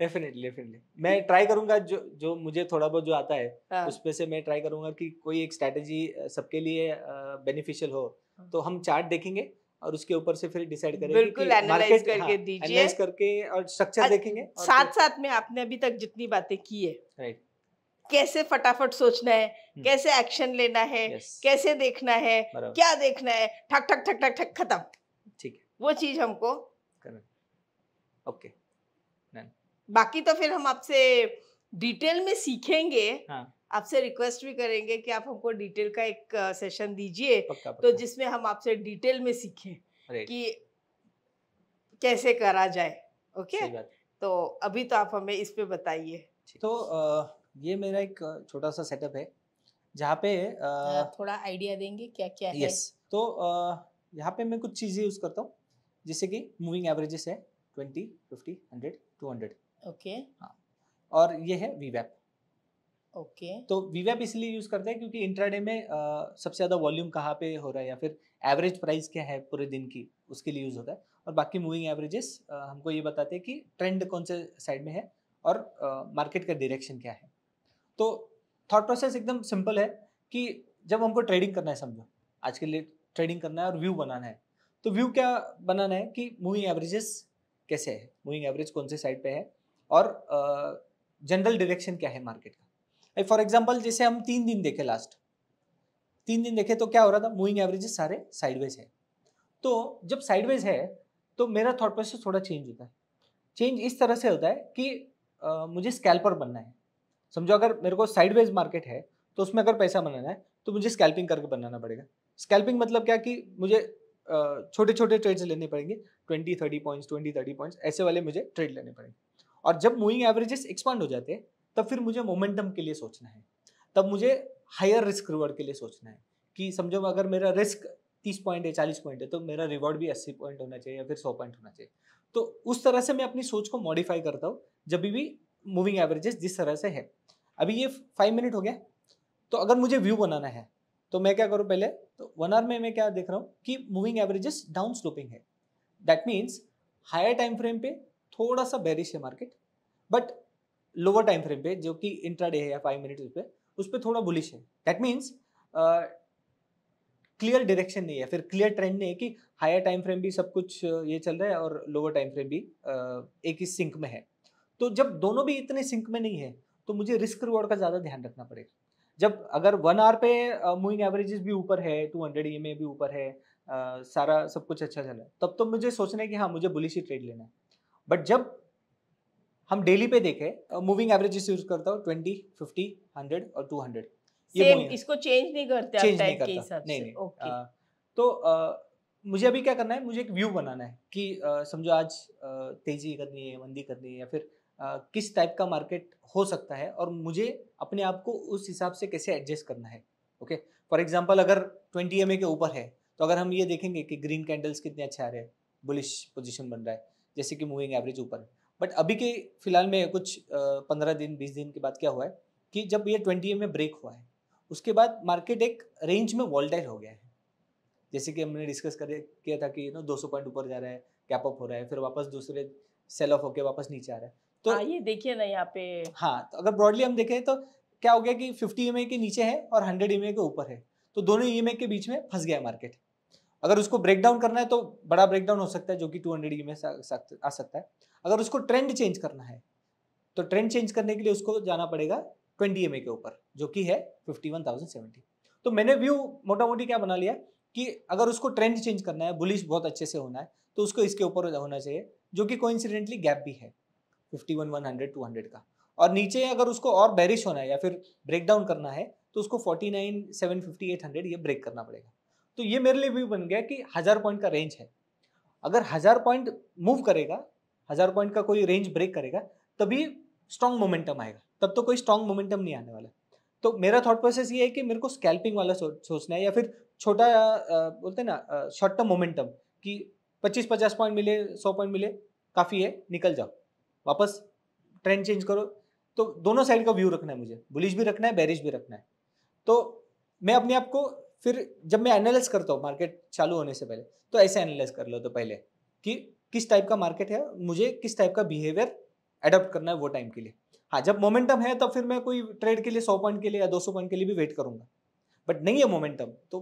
डेफिनेटली डेफिनेटली मैं ट्राई करूंगा जो जो मुझे थोड़ा बहुत जो आता है हाँ. उसमें से मैं ट्राई करूंगा कि कोई एक स्ट्रैटेजी सबके लिए बेनिफिशियल हो हाँ। तो हम चार्ट देखेंगे और उसके ऊपर से फिर डिसाइड करेंगे बिल्कुल एनालाइज करके हाँ, दीजिए करके और स्ट्रक्चर देखेंगे और साथ साथ में आपने अभी तक जितनी बातें की है राइट कैसे फटाफट सोचना है हम्म। कैसे एक्शन लेना है कैसे देखना है क्या देखना है ठक ठक ठक ठक ठक खत्म वो चीज हमको ओके बाकी तो फिर हम आपसे डिटेल में सीखेंगे हाँ. आपसे रिक्वेस्ट भी करेंगे कि आप हमको डिटेल का एक सेशन दीजिए तो जिसमें हम आपसे डिटेल में सीखें कि कैसे करा जाए ओके तो अभी तो आप हमें इस पे बताइए तो ये मेरा एक छोटा सा सेटअप है जहाँ पे हाँ, थोड़ा आइडिया देंगे क्या क्या है तो यहाँ पे मैं कुछ चीजें यूज करता हूँ जिससे कि मूविंग एवरेजेस है twenty fifty hundred two hundred okay हाँ और ये है वी वैप ओके okay. तो वी वैप इसलिए यूज़ करते हैं क्योंकि इंट्राडे में आ, सबसे ज़्यादा वॉल्यूम कहाँ पे हो रहा है या फिर एवरेज प्राइस क्या है पूरे दिन की उसके लिए यूज़ होता है और बाकी मूविंग एवरेजेस हमको ये बताते हैं कि ट्रेंड कौन से साइड में है और मार्केट का डायरेक्शन क्या है तो थॉट प्रोसेस एकदम सिंपल है कि जब हमको ट्रेडिंग करना है समझो आज के लिए ट्रेडिंग करना है और व्यू बनाना है तो व्यू क्या बनाना है कि मूविंग एवरेजेस कैसे है मूविंग एवरेज कौन से साइड पे है और जनरल डायरेक्शन क्या है मार्केट का फॉर एग्जाम्पल जैसे हम तीन दिन देखे लास्ट तीन दिन देखे तो क्या हो रहा था मूविंग एवरेजेस सारे साइडवेज है तो जब साइडवेज है तो मेरा थॉट प्रोसेस थोड़ा चेंज होता है चेंज इस तरह से होता है कि uh, मुझे स्कैल्पर बनना है समझो अगर मेरे को साइडवेज मार्केट है तो उसमें अगर पैसा बनाना है तो मुझे स्कैल्पिंग करके बनाना पड़ेगा स्कैल्पिंग मतलब क्या कि मुझे छोटे छोटे ट्रेड्स लेने पड़ेंगे twenty thirty points twenty thirty points ऐसे वाले मुझे ट्रेड लेने पड़ेंगे और जब मूविंग एवरेजेस एक्सपांड हो जाते हैं तब फिर मुझे मोमेंटम के लिए सोचना है तब मुझे हायर रिस्क रिवॉर्ड के लिए सोचना है कि समझो अगर मेरा रिस्क तीस पॉइंट है चालीस पॉइंट है तो मेरा रिवॉर्ड भी अस्सी पॉइंट होना चाहिए या फिर सौ पॉइंट होना चाहिए तो उस तरह से मैं अपनी सोच को मॉडिफाई करता हूँ जब भी मूविंग एवरेजेस जिस तरह से है अभी ये फाइव मिनट हो गया तो अगर मुझे व्यू बनाना है तो मैं क्या करूँ पहले तो वन आर में मैं क्या देख रहा हूँ कि मूविंग एवरेजेस डाउन स्लोपिंग है that means higher time frame पे थोड़ा सा बेरिश है market but lower time frame पे जो कि इंट्रा है या फाइव मिनट उस पर उस पर थोड़ा बुलिश है दैट मीन्स क्लियर डायरेक्शन नहीं है फिर क्लियर ट्रेंड नहीं है कि हायर टाइम फ्रेम भी सब कुछ ये चल रहा है और लोअर टाइम फ्रेम भी एक ही सिंक में है तो जब दोनों भी इतने सिंक में नहीं है तो मुझे रिस्क रिवॉर्ड का ज़्यादा ध्यान रखना पड़ेगा जब अगर वन आवर पे मूविंग एवरेजेस भी ऊपर है टू हंड्रेड ई e में भी ऊपर है आ, सारा सब कुछ अच्छा चल रहा है तब तो मुझे सोचना है कि हाँ मुझे बुलिश ही ट्रेड लेना है बट जब हम डेली पे देखें मूविंग एवरेजेस यूज करता हूँ ट्वेंटी फिफ्टी हंड्रेड और टू हंड्रेड इसको चेंज नहीं करते चेंज नहीं करता नहीं नहीं okay. आ, तो आ, मुझे अभी क्या करना है मुझे एक व्यू बनाना है कि समझो आज आ, तेजी करनी है मंदी करनी है या फिर किस टाइप का मार्केट हो सकता है और मुझे अपने आप को उस हिसाब से कैसे एडजस्ट करना है ओके फॉर एग्जाम्पल अगर ट्वेंटी एम के ऊपर है तो अगर हम ये देखेंगे कि ग्रीन कैंडल्स कितने अच्छे आ रहे हैं बुलिश पोजिशन बन रहा है जैसे कि मूविंग एवरेज ऊपर है बट अभी के फिलहाल में कुछ पंद्रह दिन बीस दिन के बाद क्या हुआ है कि जब ये ट्वेंटी में ब्रेक हुआ है उसके बाद मार्केट एक रेंज में वॉल्टाइल हो गया है जैसे कि हमने डिस्कस कर किया था कि यू नो 200 पॉइंट ऊपर जा रहा है कैप अप हो रहा है फिर वापस दूसरे सेल ऑफ होकर वापस नीचे आ रहा है तो आ, ये देखिए ना यहाँ पे हाँ तो अगर ब्रॉडली हम देखें तो क्या हो गया कि फिफ्टी एम e के नीचे है और हंड्रेड एम e के ऊपर है तो दोनों ई e के बीच में फंस गया मार्केट अगर उसको ब्रेक डाउन करना है तो बड़ा ब्रेक डाउन हो सकता है जो कि टू हंड्रेड ई आ सकता है अगर उसको ट्रेंड चेंज करना है तो ट्रेंड चेंज करने के लिए उसको जाना पड़ेगा ट्वेंटी एम के ऊपर जो कि है फिफ्टी वन थाउजेंड सेवेंटी तो मैंने व्यू मोटा मोटी क्या बना लिया कि अगर उसको ट्रेंड चेंज करना है बुलिश बहुत अच्छे से होना है तो उसको इसके ऊपर होना चाहिए जो कि कोइंसिडेंटली गैप भी है fifty one one hundred two hundred का और नीचे अगर उसको और बैरिश होना है या फिर ब्रेक डाउन करना है तो उसको forty nine seven fifty eight hundred ये ब्रेक करना पड़ेगा तो ये मेरे लिए व्यू बन गया कि हज़ार पॉइंट का रेंज है अगर हज़ार पॉइंट मूव करेगा हज़ार पॉइंट का कोई रेंज ब्रेक करेगा तभी स्ट्रॉन्ग मोमेंटम आएगा तब तो कोई स्ट्रॉन्ग मोमेंटम नहीं आने वाला तो मेरा थॉट प्रोसेस ये है कि मेरे को स्कैल्पिंग वाला सोचना है या फिर छोटा बोलते हैं ना शॉर्ट टर्म मोमेंटम कि पच्चीस पचास पॉइंट मिले सौ पॉइंट मिले काफ़ी है निकल जाओ वापस ट्रेंड चेंज करो तो दोनों साइड का व्यू रखना है मुझे बुलिश भी रखना है बैरिश भी रखना है तो मैं अपने आप को फिर जब मैं एनालाइज करता हूँ मार्केट चालू होने से पहले तो ऐसे एनालाइज कर लो तो पहले कि किस टाइप का मार्केट है मुझे किस टाइप का बिहेवियर अडोप्ट करना है वो टाइम के लिए हाँ जब मोमेंटम है तो फिर मैं कोई ट्रेड के लिए सौ पॉइंट के लिए या दो सौ पॉइंट के लिए भी वेट करूंगा बट नहीं है मोमेंटम तो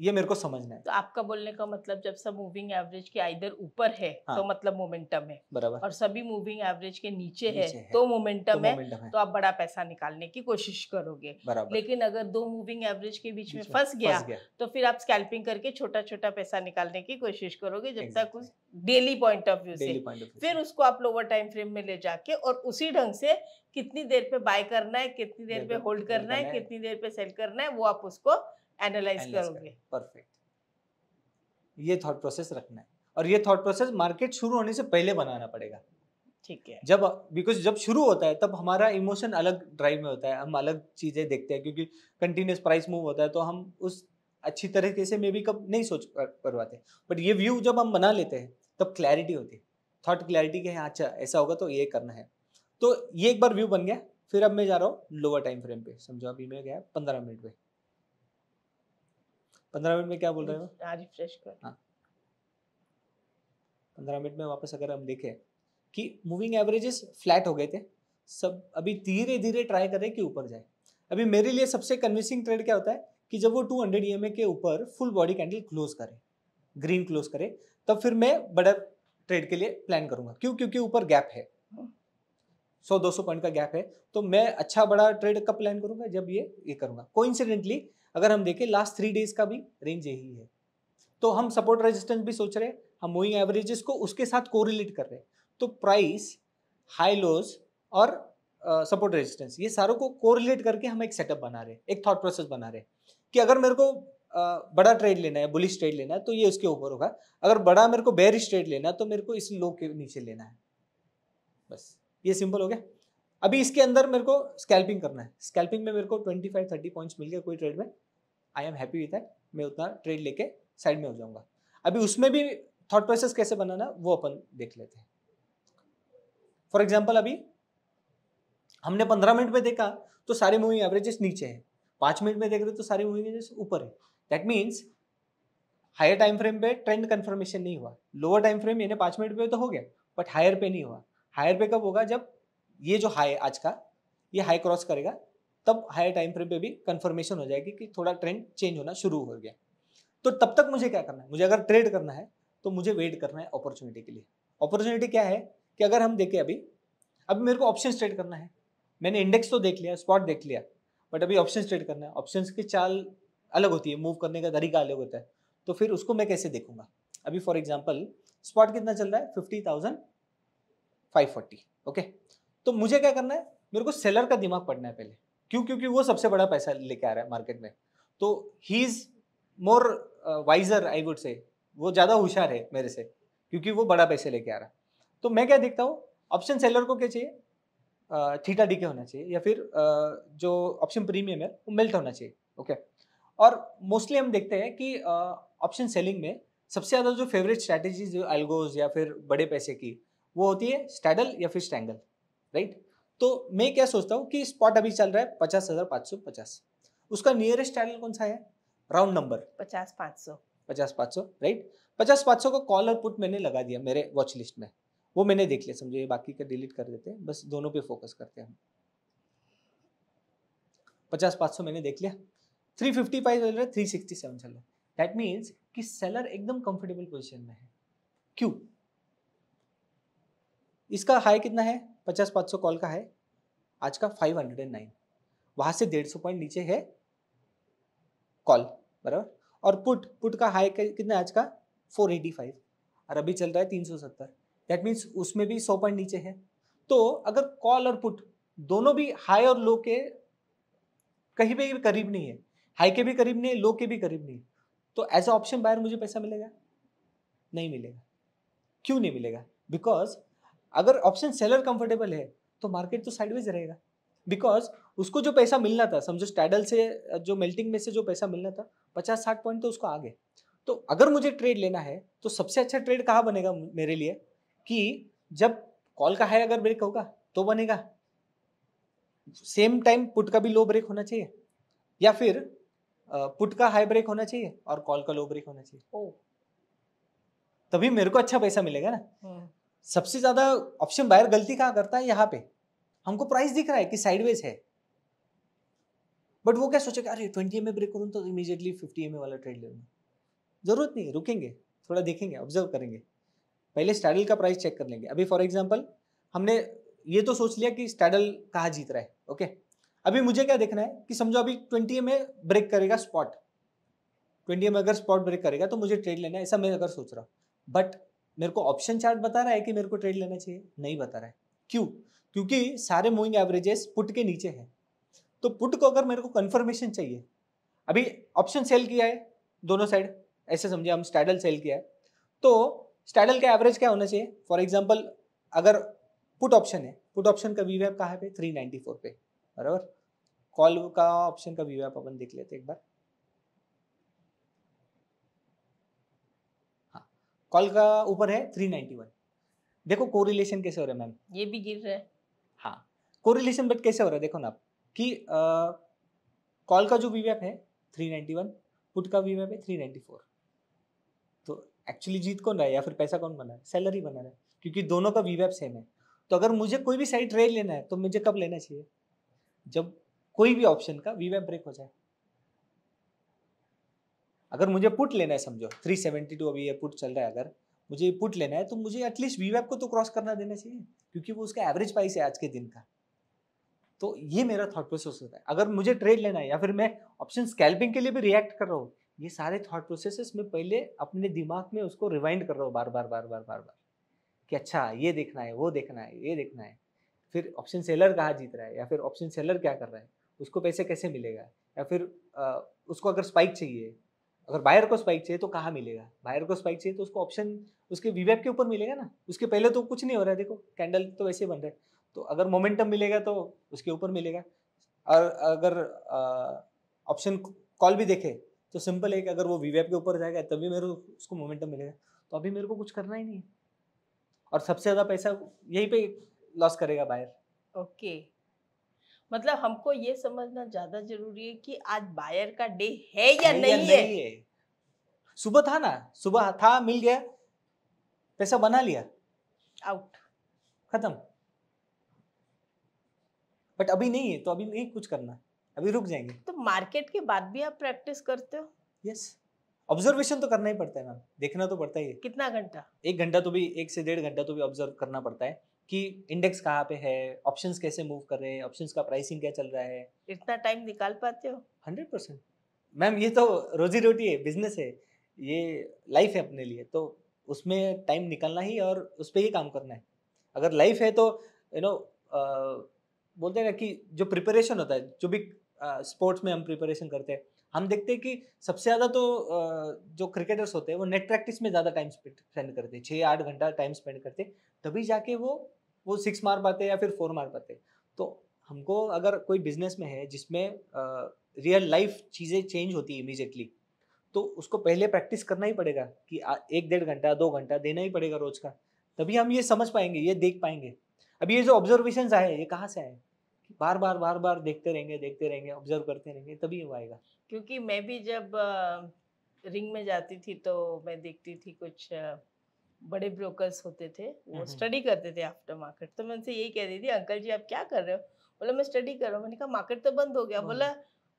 ये मेरे को समझना है तो आपका बोलने का मतलब जब सब मूविंग एवरेज के आइदर ऊपर है तो हाँ, तो मतलब मोमेंटम है बराबर और सभी मूविंग एवरेज के नीचे, नीचे है, है तो मोमेंटम तो है, है तो आप बड़ा पैसा निकालने की कोशिश करोगे लेकिन अगर दो मूविंग एवरेज के बीच में फंस गया, गया तो फिर आप स्कैल्पिंग करके छोटा छोटा पैसा निकालने की कोशिश करोगे जब तक उस डेली पॉइंट ऑफ व्यू से फिर उसको आप लोअर टाइम फ्रेम में ले जाके और उसी ढंग से कितनी देर पे बाय करना है कितनी देर पे होल्ड करना है कितनी देर पे सेल करना है वो आप उसको एनालाइज करोगे परफेक्ट ये थॉट प्रोसेस रखना है और ये थॉट प्रोसेस मार्केट शुरू होने से पहले बनाना पड़ेगा ठीक है जब बिकॉज जब शुरू होता है तब हमारा इमोशन अलग ड्राइव में होता है हम अलग चीजें देखते हैं क्योंकि कंटिन्यूस प्राइस मूव होता है तो हम उस अच्छी तरीके से मे भी कब नहीं सोच करवाते बट ये व्यू जब हम बना लेते हैं तब क्लैरिटी होती है थॉट क्लैरिटी के हैं अच्छा ऐसा होगा तो ये करना है तो ये एक बार व्यू बन गया फिर अब मैं जा रहा हूँ लोअर टाइम फ्रेम पे समझो अभी मैं गया पंद्रह मिनट पे पंद्रह मिनट में क्या बोल रहे हो रिफ्रेश कर हाँ। पंद्रह मिनट में वापस अगर हम देखें कि मूविंग एवरेजेस फ्लैट हो गए थे सब अभी धीरे धीरे ट्राई करें कि ऊपर जाए अभी मेरे लिए सबसे कन्विंसिंग ट्रेड क्या होता है कि जब वो 200 हंड्रेड के ऊपर फुल बॉडी कैंडल क्लोज करे ग्रीन क्लोज करे तब फिर मैं बड़ा ट्रेड के लिए प्लान करूंगा क्यों क्योंकि ऊपर गैप है 100-200 हाँ। पॉइंट का गैप है तो मैं अच्छा बड़ा ट्रेड कब प्लान करूंगा जब ये ये करूंगा कोइंसिडेंटली अगर हम देखें लास्ट थ्री डेज का भी रेंज यही है तो हम सपोर्ट रेजिस्टेंस भी सोच रहे हैं हम मूविंग एवरेजेस को उसके साथ कोरिलेट कर रहे हैं तो प्राइस हाई लोज और सपोर्ट uh, रेजिस्टेंस ये सारों को कोरिलेट करके हम एक सेटअप बना रहे हैं एक थॉट प्रोसेस बना रहे हैं कि अगर मेरे को uh, बड़ा ट्रेड लेना है बुलिश ट्रेड लेना है तो ये उसके ऊपर होगा अगर बड़ा मेरे को बेरिश ट्रेड लेना है तो मेरे को इस लो के नीचे लेना है बस ये सिंपल हो गया अभी इसके अंदर मेरे को स्कैल्पिंग करना है स्कैल्पिंग में मेरे को ट्वेंटी फाइव थर्टी पॉइंट्स मिल गया कोई ट्रेड में I am happy with that मैं उतना ट्रेड लेके साइड में हो जाऊंगा अभी उसमें भी थॉट प्रोसेस कैसे बनाना वो अपन देख लेते हैं फॉर एग्जाम्पल अभी हमने पंद्रह मिनट में देखा तो सारे मूविंग एवरेजेस नीचे है पाँच मिनट में देख रहे तो सारे मूविंग एवरेजेस ऊपर है that means higher time frame पे ट्रेंड कन्फर्मेशन नहीं हुआ लोअर टाइम फ्रेम यानी पाँच मिनट पे तो हो गया बट हायर पे नहीं हुआ हायर पे कब होगा जब ये जो हाई आज का ये हाई क्रॉस करेगा तब हाई टाइम फ्रेम पे भी कंफर्मेशन हो जाएगी कि थोड़ा ट्रेंड चेंज होना शुरू हो गया तो तब तक मुझे क्या करना है मुझे अगर ट्रेड करना है तो मुझे वेट करना है अपॉर्चुनिटी के लिए अपॉर्चुनिटी क्या है कि अगर हम देखें अभी अभी मेरे को ऑप्शन ट्रेड करना है मैंने इंडेक्स तो देख लिया स्पॉट देख लिया बट अभी ऑप्शन ट्रेड करना है ऑप्शन की चाल अलग होती है मूव करने का तरीका अलग होता है तो फिर उसको मैं कैसे देखूंगा अभी फॉर एग्जाम्पल स्पॉट कितना चल रहा है fifty thousand five forty okay तो मुझे क्या करना है मेरे को सेलर का दिमाग पढ़ना है पहले क्यों क्योंकि वो सबसे बड़ा पैसा लेके आ रहा है मार्केट में तो he is more wiser I would say वो ज़्यादा होशियार है मेरे से क्योंकि वो बड़ा पैसे लेके आ रहा है तो मैं क्या देखता हूँ ऑप्शन सेलर को क्या चाहिए थीटा डी के होना चाहिए या फिर आ, जो ऑप्शन प्रीमियम है वो मेल्ट होना चाहिए ओके और मोस्टली हम देखते हैं कि ऑप्शन सेलिंग में सबसे ज़्यादा जो फेवरेट स्ट्रैटेजी जो एल्गोज या फिर बड़े पैसे की वो होती है स्टैडल या फिर स्टैंगल राइट तो मैं क्या सोचता हूँ कि स्पॉट अभी चल रहा है पचास हजार पाँच सौ पचास उसका नियरेस्ट टाइटल कौन सा है राउंड नंबर पचास पाँच सौ पचास पाँच सौ राइट पचास पाँच सौ का कॉल और पुट मैंने लगा दिया मेरे वॉच लिस्ट में वो मैंने देख लिया समझो ये बाकी का डिलीट कर देते हैं बस दोनों पे फोकस करते हैं हम पचास पाँच सौ मैंने देख लिया थ्री फिफ्टी फाइव चल रहा है थ्री सिक्सटी सेवन चल रहा है दैट मीन्स कि सेलर एकदम कंफर्टेबल पोजिशन में है क्यों इसका हाई कितना है पचास पाँच सौ कॉल का है आज का फाइव हंड्रेड एंड नाइन वहाँ से डेढ़ सौ पॉइंट नीचे है कॉल बराबर और पुट पुट का हाई कितना है आज का फोर एटी फाइव और अभी चल रहा है तीन सौ सत्तर दैट मीन्स उसमें भी सौ पॉइंट नीचे है तो अगर कॉल और पुट दोनों भी हाई और लो के कहीं भी करीब नहीं है हाई के भी करीब नहीं है लो के भी करीब नहीं है तो एज ए ऑप्शन बायर मुझे पैसा मिलेगा नहीं मिलेगा क्यों नहीं मिलेगा बिकॉज अगर ऑप्शन सेलर कंफर्टेबल है तो मार्केट तो साइडवेज रहेगा बिकॉज उसको जो पैसा मिलना था समझो स्टैडल से जो मेल्टिंग में से जो पैसा मिलना था पचास साठ पॉइंट तो उसको आगे तो अगर मुझे ट्रेड लेना है तो सबसे अच्छा ट्रेड कहाँ बनेगा मेरे लिए कि जब कॉल का हाई अगर ब्रेक होगा तो बनेगा सेम टाइम पुट का भी लो ब्रेक होना चाहिए या फिर पुट का हाई ब्रेक होना चाहिए और कॉल का लो ब्रेक होना चाहिए ओ तभी मेरे को अच्छा पैसा मिलेगा ना हम्म। सबसे ज़्यादा ऑप्शन बायर गलती कहाँ करता है यहाँ पे हमको प्राइस दिख रहा है कि साइडवेज है बट वो क्या सोचेगा अरे ट्वेंटी एम ब्रेक करूँ तो इमीजिएटली फिफ्टी एम ए वाला ट्रेड ले लूँ ज़रूरत नहीं रुकेंगे थोड़ा देखेंगे ऑब्जर्व करेंगे पहले स्टैडल का प्राइस चेक कर लेंगे अभी फॉर एग्जाम्पल हमने ये तो सोच लिया कि स्टैडल कहाँ जीत रहा है ओके अभी मुझे क्या देखना है कि समझो अभी ट्वेंटी एम ब्रेक करेगा स्पॉट ट्वेंटी एम अगर स्पॉट ब्रेक करेगा तो मुझे ट्रेड लेना है ऐसा मैं अगर सोच रहा हूँ बट मेरे को ऑप्शन चार्ट बता रहा है कि मेरे को ट्रेड लेना चाहिए नहीं बता रहा है क्यों क्योंकि सारे मूविंग एवरेजेस पुट के नीचे हैं तो पुट को अगर मेरे को कंफर्मेशन चाहिए अभी ऑप्शन सेल किया है दोनों साइड ऐसे समझे हम स्टैडल सेल किया है तो स्टैडल का एवरेज क्या होना चाहिए फॉर एग्जाम्पल अगर पुट ऑप्शन है पुट ऑप्शन का वी वैप कहाँ पे फोर पे बराबर कॉल का ऑप्शन का वी वैप अपन देख लेते एक बार कॉल का ऊपर है थ्री नाइन्टी वन देखो कोरिलेशन कैसे हो रहा है मैम ये भी गिर रहा है हाँ कोरिलेशन बट कैसे हो रहा है देखो ना आप कि कॉल का जो वी वैप है थ्री नाइन्टी वन पुट का वी है थ्री नाइन्टी फोर तो एक्चुअली जीत कौन रहा है या फिर पैसा कौन बना है सैलरी बना रहा है क्योंकि दोनों का वी सेम है तो अगर मुझे कोई भी साइड ट्रेड लेना है तो मुझे कब लेना चाहिए जब कोई भी ऑप्शन का वी ब्रेक हो जाए अगर मुझे पुट लेना है समझो 372 अभी ये पुट चल रहा है अगर मुझे पुट लेना है तो मुझे एटलीस्ट वी को तो क्रॉस करना देना चाहिए क्योंकि वो उसका एवरेज प्राइस है आज के दिन का तो ये मेरा थॉट प्रोसेस होता है अगर मुझे ट्रेड लेना है या फिर मैं ऑप्शन स्कैल्पिंग के लिए भी रिएक्ट कर रहा हूँ ये सारे थॉट प्रोसेसेस में पहले अपने दिमाग में उसको रिवाइंड कर रहा हूँ बार बार बार बार बार बार कि अच्छा ये देखना है वो देखना है ये देखना है फिर ऑप्शन सेलर कहाँ जीत रहा है या फिर ऑप्शन सेलर क्या कर रहा है उसको पैसे कैसे मिलेगा या फिर आ, उसको अगर स्पाइक चाहिए अगर बायर को स्पाइक चाहिए तो कहाँ मिलेगा बायर को स्पाइक चाहिए तो उसको ऑप्शन उसके वीवेक के ऊपर मिलेगा ना उसके पहले तो कुछ नहीं हो रहा है देखो कैंडल तो वैसे बन रहा है तो अगर मोमेंटम मिलेगा तो उसके ऊपर मिलेगा और अगर ऑप्शन कॉल भी देखे तो सिंपल है कि अगर वो वीवेप के ऊपर जाएगा तभी मेरे को उसको मोमेंटम मिलेगा तो अभी मेरे को कुछ करना ही नहीं है और सबसे ज़्यादा पैसा यहीं पे लॉस करेगा बायर ओके okay. मतलब हमको ये समझना ज्यादा जरूरी है कि आज बायर का डे है या नहीं, नहीं, नहीं है। है सुबह था ना सुबह था मिल गया पैसा बना लिया आउट खत्म बट अभी नहीं है तो अभी नहीं कुछ करना अभी रुक जाएंगे तो मार्केट के बाद भी आप प्रैक्टिस करते हो यस ऑब्जर्वेशन तो करना ही पड़ता है मैम देखना तो पड़ता ही है कितना घंटा एक घंटा तो भी एक से डेढ़ घंटा तो भी ऑब्जर्व करना पड़ता है कि इंडेक्स कहाँ पे है ऑप्शंस कैसे मूव कर रहे हैं ऑप्शंस का प्राइसिंग क्या चल रहा है इतना टाइम निकाल पाते हो हंड्रेड परसेंट मैम ये तो रोजी रोटी है बिजनेस है ये लाइफ है अपने लिए तो उसमें टाइम निकालना ही और उस पर ही काम करना है अगर लाइफ है तो यू you नो know, बोलते हैं ना कि जो प्रिपरेशन होता है जो भी स्पोर्ट्स में हम प्रिपरेशन करते हैं हम देखते हैं कि सबसे ज़्यादा तो जो क्रिकेटर्स होते हैं वो नेट प्रैक्टिस में ज़्यादा टाइम स्पेंड करते हैं छः आठ घंटा टाइम स्पेंड करते तभी जाके वो वो सिक्स मार पाते या फिर फोर मार पाते तो हमको अगर कोई बिजनेस में है जिसमें रियल लाइफ चीज़ें चेंज होती है इमिजिएटली तो उसको पहले प्रैक्टिस करना ही पड़ेगा कि एक डेढ़ घंटा दो घंटा देना ही पड़ेगा रोज का तभी हम ये समझ पाएंगे ये देख पाएंगे अब ये जो ऑब्जर्वेशन आए ये कहाँ से आए बार बार बार बार देखते रहेंगे देखते रहेंगे ऑब्जर्व करते रहेंगे तभी वो आएगा क्योंकि मैं भी जब रिंग में जाती थी तो मैं देखती थी कुछ बड़े ब्रोकर्स होते थे वो हम्म, हम्म। स्टडी करते थे आफ्टर मार्केट तो मैं उनसे यही कह रही थी अंकल जी आप क्या कर रहे हो बोला मैं स्टडी कर रहा हूँ मैंने कहा मार्केट तो बंद हो गया बोला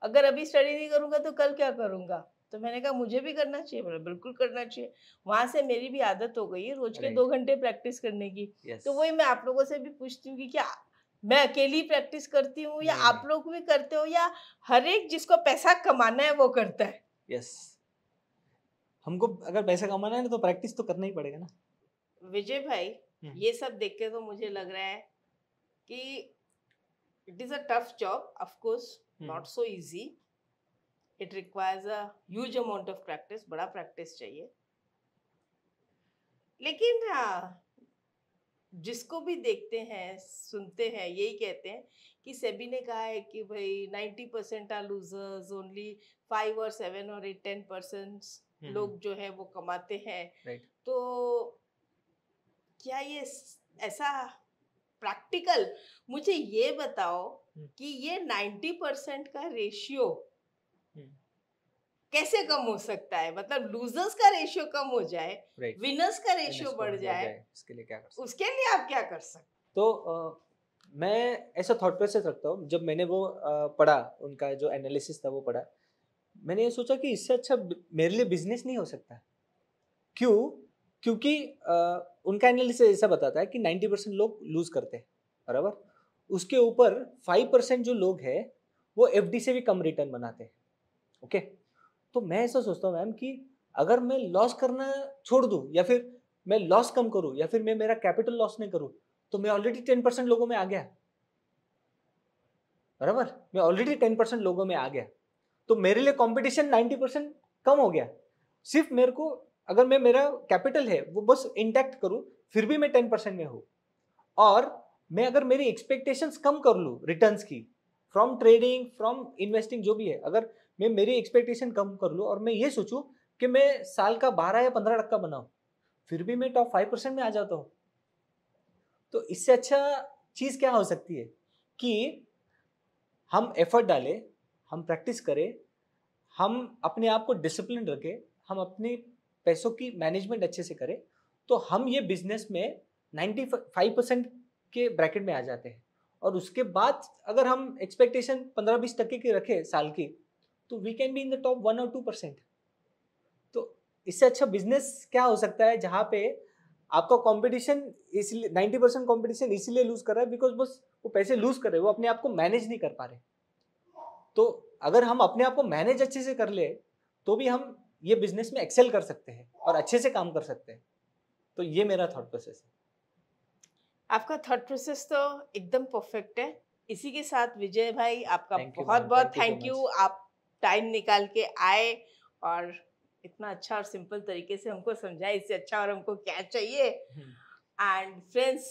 अगर अभी स्टडी नहीं करूँगा तो कल क्या करूँगा तो मैंने कहा मुझे भी करना चाहिए बोला बिल्कुल करना चाहिए वहाँ से मेरी भी आदत हो गई है रोज के दो घंटे प्रैक्टिस करने की तो वही मैं आप लोगों से भी पूछती हूँ कि क्या मैं अकेली प्रैक्टिस करती हूँ या आप हम्म। लोग भी करते हो या हर एक जिसको पैसा कमाना है वो करता है यस हमको अगर पैसा कमाना है ना तो प्रैक्टिस तो करना ही पड़ेगा ना विजय भाई हम्म। ये सब देख के तो मुझे लग रहा है कि it is a tough job of course not so easy it requires a huge amount of practice बड़ा प्रैक्टिस चाहिए लेकिन हाँ, जिसको भी देखते हैं सुनते हैं यही कहते हैं कि सेबी ने कहा है कि भाई ninety percent are losers only five और सेवन और एट टेन परसेंट हम्म, हम्म। लोग जो है वो कमाते हैं तो क्या ये ऐसा प्रैक्टिकल मुझे ये बताओ हम्म। कि ये नाइन्टी परसेंट का रेशियो कैसे कम हो सकता है मतलब लूजर्स का रेशियो कम हो जाए right. विनर्स का रेशियो बढ़ जाए, उसके लिए क्या कर सकते? उसके लिए आप क्या कर सकते तो आ, मैं ऐसा थॉट प्रोसेस रखता हूँ जब मैंने वो पढ़ा उनका जो एनालिसिस था वो पढ़ा मैंने ये सोचा कि इससे अच्छा मेरे लिए बिजनेस नहीं हो सकता क्यों क्योंकि आ, उनका एनालिसिस ऐसा बताता है कि 90 परसेंट लोग लूज करते हैं बराबर उसके ऊपर 5 परसेंट जो लोग हैं वो एफडी से भी कम रिटर्न बनाते हैं ओके okay? तो मैं ऐसा सोचता हूँ मैम कि अगर मैं लॉस करना छोड़ दूँ या फिर मैं लॉस कम करूँ या फिर मैं मेरा कैपिटल लॉस नहीं करूँ तो मैं ऑलरेडी टेन परसेंट लोगों में आ गया बराबर मैं ऑलरेडी टेन परसेंट लोगों में आ गया तो मेरे लिए कॉम्पिटिशन नाइन्टी परसेंट कम हो गया सिर्फ मेरे को अगर मैं मेरा कैपिटल है वो बस इंटैक्ट करूँ फिर भी मैं टेन परसेंट में हूँ और मैं अगर मेरी एक्सपेक्टेशंस कम कर लूँ रिटर्न्स की फ्रॉम ट्रेडिंग फ्रॉम इन्वेस्टिंग जो भी है अगर मैं मेरी एक्सपेक्टेशन कम कर लूँ और मैं ये सोचूँ कि मैं साल का बारह या पंद्रह टक्का बनाऊँ फिर भी मैं टॉप फाइव परसेंट में आ जाता हूँ तो इससे अच्छा चीज़ क्या हो सकती है कि हम एफर्ट डालें हम प्रैक्टिस करें हम अपने आप को डिसिप्लिन रखें हम अपने पैसों की मैनेजमेंट अच्छे से करें तो हम ये बिजनेस में नाइन्टी फाइव परसेंट के ब्रैकेट में आ जाते हैं और उसके बाद अगर हम एक्सपेक्टेशन पंद्रह बीस टक्के की रखें साल की तो we can be in the top one और टू परसेंट तो इससे अच्छा बिजनेस क्या हो सकता है जहाँ पे आपका कंपटीशन इसलिए नाइन्टी परसेंट कॉम्पिटिशन इसीलिए लूज कर रहा है बिकॉज बस वो पैसे लूज कर रहे हैं वो अपने आप को मैनेज नहीं कर पा रहे तो अगर हम अपने आप को मैनेज अच्छे से कर ले तो भी हम ये बिजनेस में एक्सेल कर सकते हैं और अच्छे से काम कर सकते हैं तो ये मेरा थॉट प्रोसेस है आपका थॉट प्रोसेस तो एकदम परफेक्ट है इसी के साथ विजय भाई आपका बहुत बहुत थैंक यू आप टाइम निकाल के आए और इतना अच्छा और सिंपल तरीके से हमको समझाए इससे अच्छा और हमको क्या चाहिए एंड हम्म। फ्रेंड्स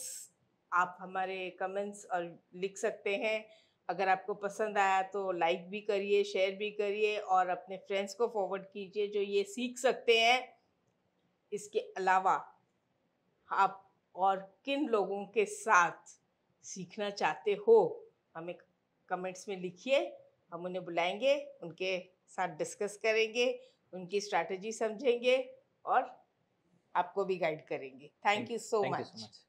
आप हमारे कमेंट्स और लिख सकते हैं अगर आपको पसंद आया तो लाइक भी करिए शेयर भी करिए और अपने फ्रेंड्स को फॉरवर्ड कीजिए जो ये सीख सकते हैं इसके अलावा आप और किन लोगों के साथ सीखना चाहते हो हमें कमेंट्स में लिखिए हम उन्हें बुलाएंगे उनके साथ डिस्कस करेंगे उनकी स्ट्रैटेजी समझेंगे और आपको भी गाइड करेंगे थैंक यू सो मच